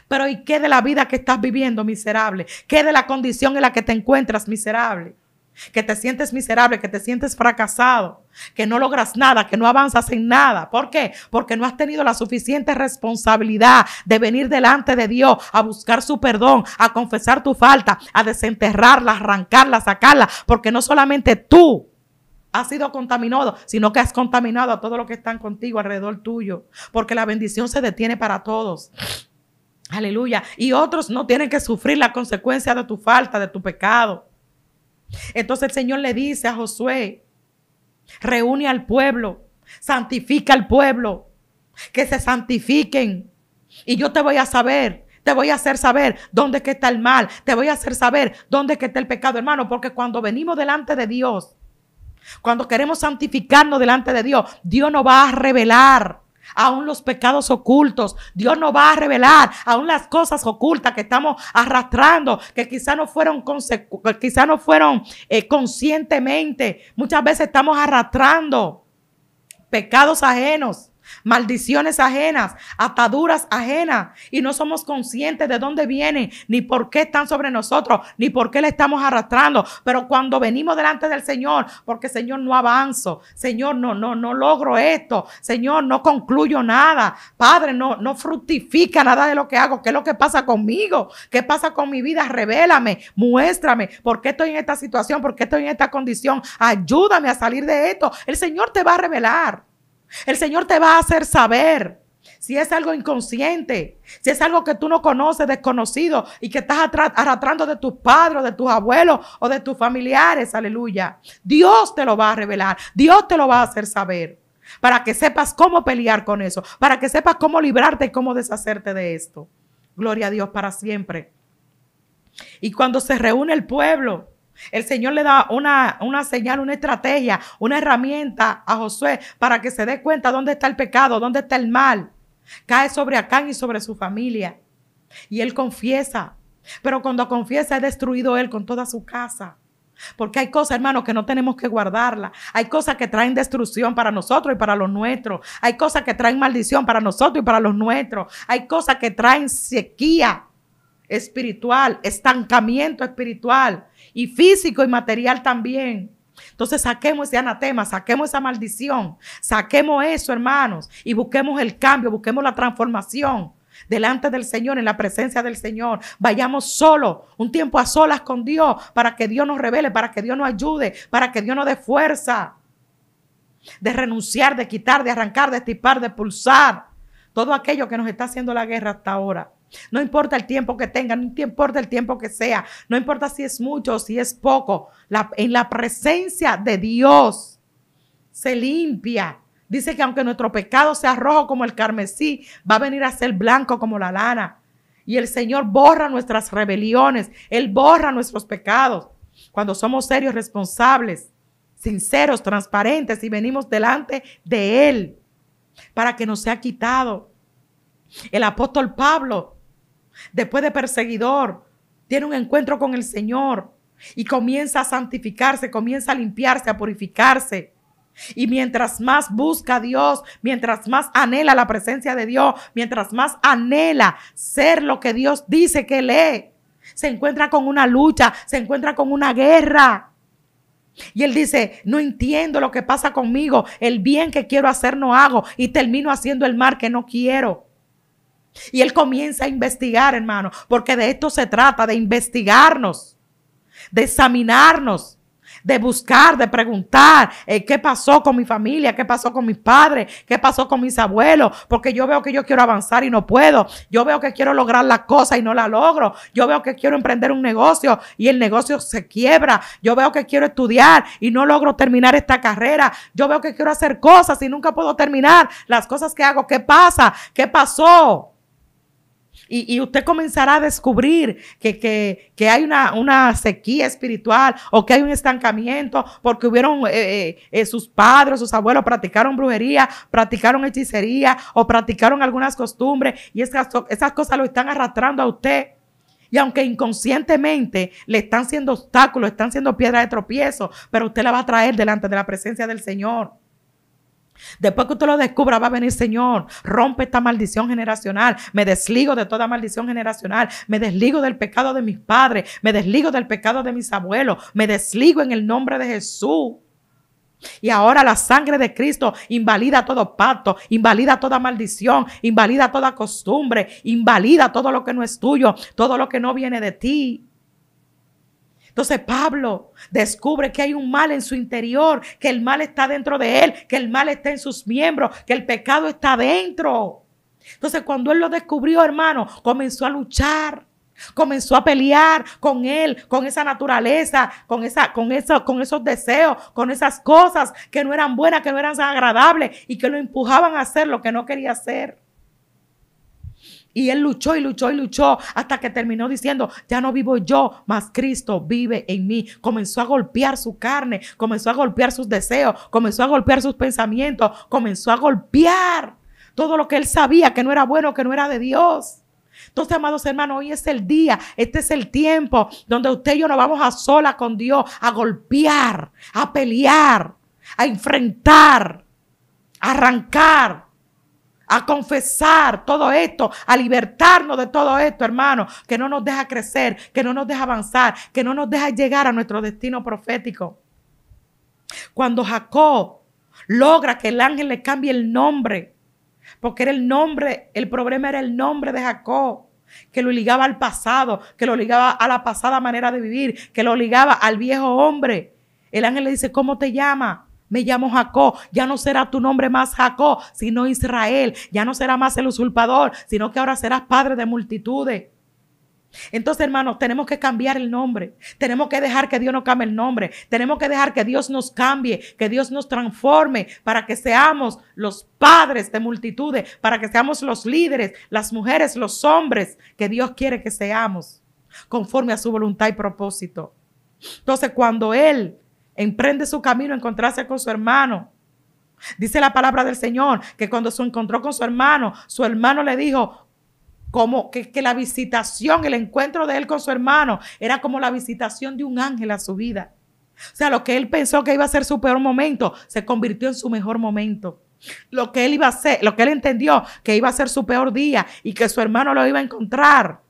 Pero ¿y qué de la vida que estás viviendo, miserable? ¿Qué de la condición en la que te encuentras, miserable? que te sientes miserable, que te sientes fracasado, que no logras nada, que no avanzas en nada. ¿Por qué? Porque no has tenido la suficiente responsabilidad de venir delante de Dios a buscar su perdón, a confesar tu falta, a desenterrarla, arrancarla, sacarla, porque no solamente tú has sido contaminado, sino que has contaminado a todos los que están contigo alrededor tuyo, porque la bendición se detiene para todos. Aleluya. Y otros no tienen que sufrir la consecuencia de tu falta, de tu pecado. Entonces el Señor le dice a Josué, reúne al pueblo, santifica al pueblo, que se santifiquen. Y yo te voy a saber, te voy a hacer saber dónde está el mal, te voy a hacer saber dónde está el pecado, hermano, porque cuando venimos delante de Dios, cuando queremos santificarnos delante de Dios, Dios nos va a revelar aún los pecados ocultos. Dios nos va a revelar aún las cosas ocultas que estamos arrastrando, que quizá no fueron, no fueron eh, conscientemente. Muchas veces estamos arrastrando pecados ajenos maldiciones ajenas, ataduras ajenas, y no somos conscientes de dónde vienen, ni por qué están sobre nosotros, ni por qué le estamos arrastrando. Pero cuando venimos delante del Señor, porque Señor no avanzo, Señor no, no, no logro esto, Señor no concluyo nada, Padre no, no fructifica nada de lo que hago, qué es lo que pasa conmigo, qué pasa con mi vida, revélame, muéstrame, por qué estoy en esta situación, por qué estoy en esta condición, ayúdame a salir de esto. El Señor te va a revelar. El Señor te va a hacer saber si es algo inconsciente, si es algo que tú no conoces, desconocido, y que estás arrastrando de tus padres, de tus abuelos o de tus familiares, aleluya. Dios te lo va a revelar, Dios te lo va a hacer saber, para que sepas cómo pelear con eso, para que sepas cómo librarte y cómo deshacerte de esto. Gloria a Dios para siempre. Y cuando se reúne el pueblo, el Señor le da una, señal, una estrategia, una herramienta a Josué para que se dé cuenta dónde está el pecado, dónde está el mal. Cae sobre Acán y sobre su familia. Y él confiesa. Pero cuando confiesa, ha destruido él con toda su casa. Porque hay cosas, hermanos, que no tenemos que guardarlas. Hay cosas que traen destrucción para nosotros y para los nuestros. Hay cosas que traen maldición para nosotros y para los nuestros. Hay cosas que traen sequía espiritual, estancamiento espiritual y físico y material también. Entonces saquemos ese anatema, saquemos esa maldición, saquemos eso, hermanos, y busquemos el cambio, busquemos la transformación delante del Señor, en la presencia del Señor. Vayamos solo, un tiempo a solas con Dios, para que Dios nos revele, para que Dios nos ayude, para que Dios nos dé fuerza de renunciar, de quitar, de arrancar, de estipar, de pulsar todo aquello que nos está haciendo la guerra hasta ahora. No importa el tiempo que tengan, no importa el tiempo que sea, no importa si es mucho o si es poco. en la presencia de Dios se limpia. Dice que aunque nuestro pecado sea rojo como el carmesí, va a venir a ser blanco como la lana. Y el Señor borra nuestras rebeliones, Él borra nuestros pecados. Cuando somos serios, responsables, sinceros, transparentes y venimos delante de Él para que nos sea quitado. El apóstol Pablo después de perseguidor, tiene un encuentro con el Señor y comienza a santificarse, comienza a limpiarse, a purificarse. Y mientras más busca a Dios, mientras más anhela la presencia de Dios, mientras más anhela ser lo que Dios dice que lee, se encuentra con una lucha, se encuentra con una guerra. Y él dice, no entiendo lo que pasa conmigo, el bien que quiero hacer no hago y termino haciendo el mal que no quiero. Y él comienza a investigar, hermano, porque de esto se trata, de investigarnos, de examinarnos, de buscar, de preguntar, eh, ¿qué pasó con mi familia? ¿Qué pasó con mis padres? ¿Qué pasó con mis abuelos? Porque yo veo que yo quiero avanzar y no puedo. Yo veo que quiero lograr las cosas y no la logro. Yo veo que quiero emprender un negocio y el negocio se quiebra. Yo veo que quiero estudiar y no logro terminar esta carrera. Yo veo que quiero hacer cosas y nunca puedo terminar las cosas que hago. ¿Qué pasa? ¿Qué pasó? y, usted comenzará a descubrir que, hay una, sequía espiritual o que hay un estancamiento porque hubieron eh, eh, eh, sus padres, sus abuelos practicaron brujería, practicaron hechicería o practicaron algunas costumbres y esas, esas cosas lo están arrastrando a usted. Y aunque inconscientemente le están siendo obstáculos, están siendo piedra de tropiezo, pero usted la va a traer delante de la presencia del Señor. Después que usted lo descubra, va a venir, Señor, rompe esta maldición generacional. Me desligo de toda maldición generacional. Me desligo del pecado de mis padres. Me desligo del pecado de mis abuelos. Me desligo en el nombre de Jesús. Y ahora la sangre de Cristo invalida todo pacto, invalida toda maldición, invalida toda costumbre, invalida todo lo que no es tuyo, todo lo que no viene de ti. Entonces Pablo descubre que hay un mal en su interior, que el mal está dentro de él, que el mal está en sus miembros, que el pecado está dentro. Entonces cuando él lo descubrió, hermano, comenzó a luchar. Comenzó a pelear con él, con esa naturaleza, con, esa, con, eso, con esos deseos, con esas cosas que no eran buenas, que no eran agradables y que lo empujaban a hacer lo que no quería hacer. Y él luchó y luchó y luchó hasta que terminó diciendo, ya no vivo yo, mas Cristo vive en mí. Comenzó a golpear su carne, comenzó a golpear sus deseos, comenzó a golpear sus pensamientos, comenzó a golpear todo lo que él sabía que no era bueno, que no era de Dios. Entonces, amados hermanos, hoy es el día, este es el tiempo donde usted y yo nos vamos a sola con Dios, a golpear, a pelear, a enfrentar, a arrancar a confesar todo esto, a libertarnos de todo esto, hermano, que no nos deja crecer, que no nos deja avanzar, que no nos deja llegar a nuestro destino profético. Cuando Jacob logra que el ángel le cambie el nombre, porque era el nombre, el problema era el nombre de Jacob, que lo ligaba al pasado, que lo ligaba a la pasada manera de vivir, que lo ligaba al viejo hombre. El ángel le dice, ¿cómo te llama? me llamo Jacob, ya no será tu nombre más Jacob, sino Israel, ya no será más el usurpador, sino que ahora serás padre de multitudes. Entonces, hermanos, tenemos que cambiar el nombre. Tenemos que dejar que Dios no cambie el nombre. Tenemos que dejar que Dios nos cambie, que Dios nos transforme para que seamos los padres de multitudes, para que seamos los líderes, las mujeres, los hombres que Dios quiere que seamos, conforme a su voluntad y propósito. Entonces, cuando Él emprende su camino a encontrarse con su hermano. Dice la palabra del Señor que cuando se encontró con su hermano, su hermano le dijo como que, la visitación, el encuentro de él con su hermano era como la visitación de un ángel a su vida. O sea, lo que él pensó que iba a ser su peor momento se convirtió en su mejor momento. Lo que él iba a ser lo que él entendió que iba a ser su peor día y que su hermano lo iba a encontrar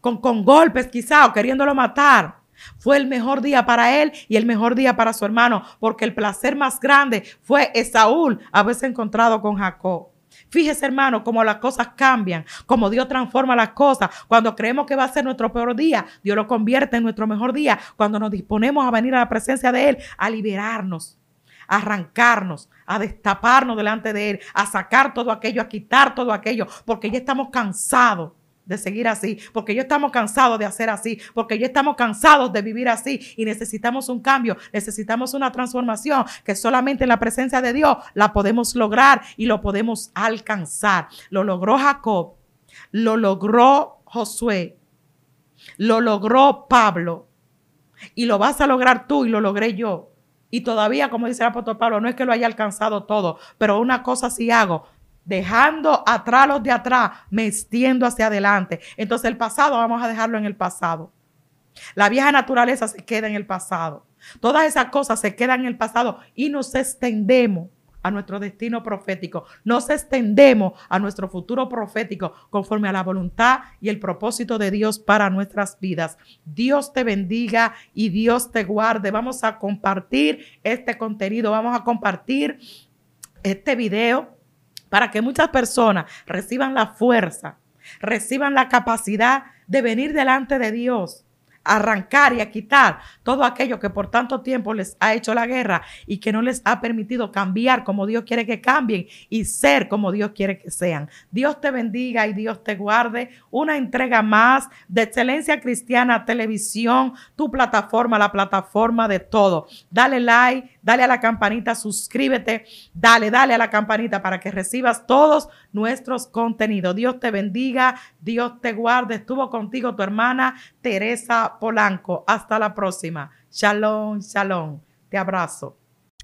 con, con golpes quizá o queriéndolo matar. Fue el mejor día para él y el mejor día para su hermano, porque el placer más grande fue Esaúl haberse encontrado con Jacob. Fíjese, hermano, cómo las cosas cambian, cómo Dios transforma las cosas. Cuando creemos que va a ser nuestro peor día, Dios lo convierte en nuestro mejor día. Cuando nos disponemos a venir a la presencia de Él, a liberarnos, a arrancarnos, a destaparnos delante de Él, a sacar todo aquello, a quitar todo aquello, porque ya estamos cansados de seguir así, porque yo estamos cansados de hacer así, porque yo estamos cansados de vivir así y necesitamos un cambio, necesitamos una transformación que solamente en la presencia de Dios la podemos lograr y lo podemos alcanzar. Lo logró Jacob, lo logró Josué, lo logró Pablo y lo vas a lograr tú y lo logré yo. Y todavía, como dice el apóstol Pablo, no es que lo haya alcanzado todo, pero una cosa sí hago, dejando atrás los de atrás, me hacia adelante. Entonces el pasado vamos a dejarlo en el pasado. La vieja naturaleza se queda en el pasado. Todas esas cosas se quedan en el pasado y nos extendemos a nuestro destino profético. Nos extendemos a nuestro futuro profético conforme a la voluntad y el propósito de Dios para nuestras vidas. Dios te bendiga y Dios te guarde. Vamos a compartir este contenido, vamos a compartir este video para que muchas personas reciban la fuerza, reciban la capacidad de venir delante de Dios arrancar y a quitar todo aquello que por tanto tiempo les ha hecho la guerra y que no les ha permitido cambiar como Dios quiere que cambien y ser como Dios quiere que sean. Dios te bendiga y Dios te guarde. Una entrega más de Excelencia Cristiana Televisión, tu plataforma, la plataforma de todo. Dale like, dale a la campanita, suscríbete, dale, dale a la campanita para que recibas todos nuestros contenidos. Dios te bendiga, Dios te guarde. Estuvo contigo tu hermana Teresa Polanco. Hasta la próxima. Shalom, shalom. Te abrazo.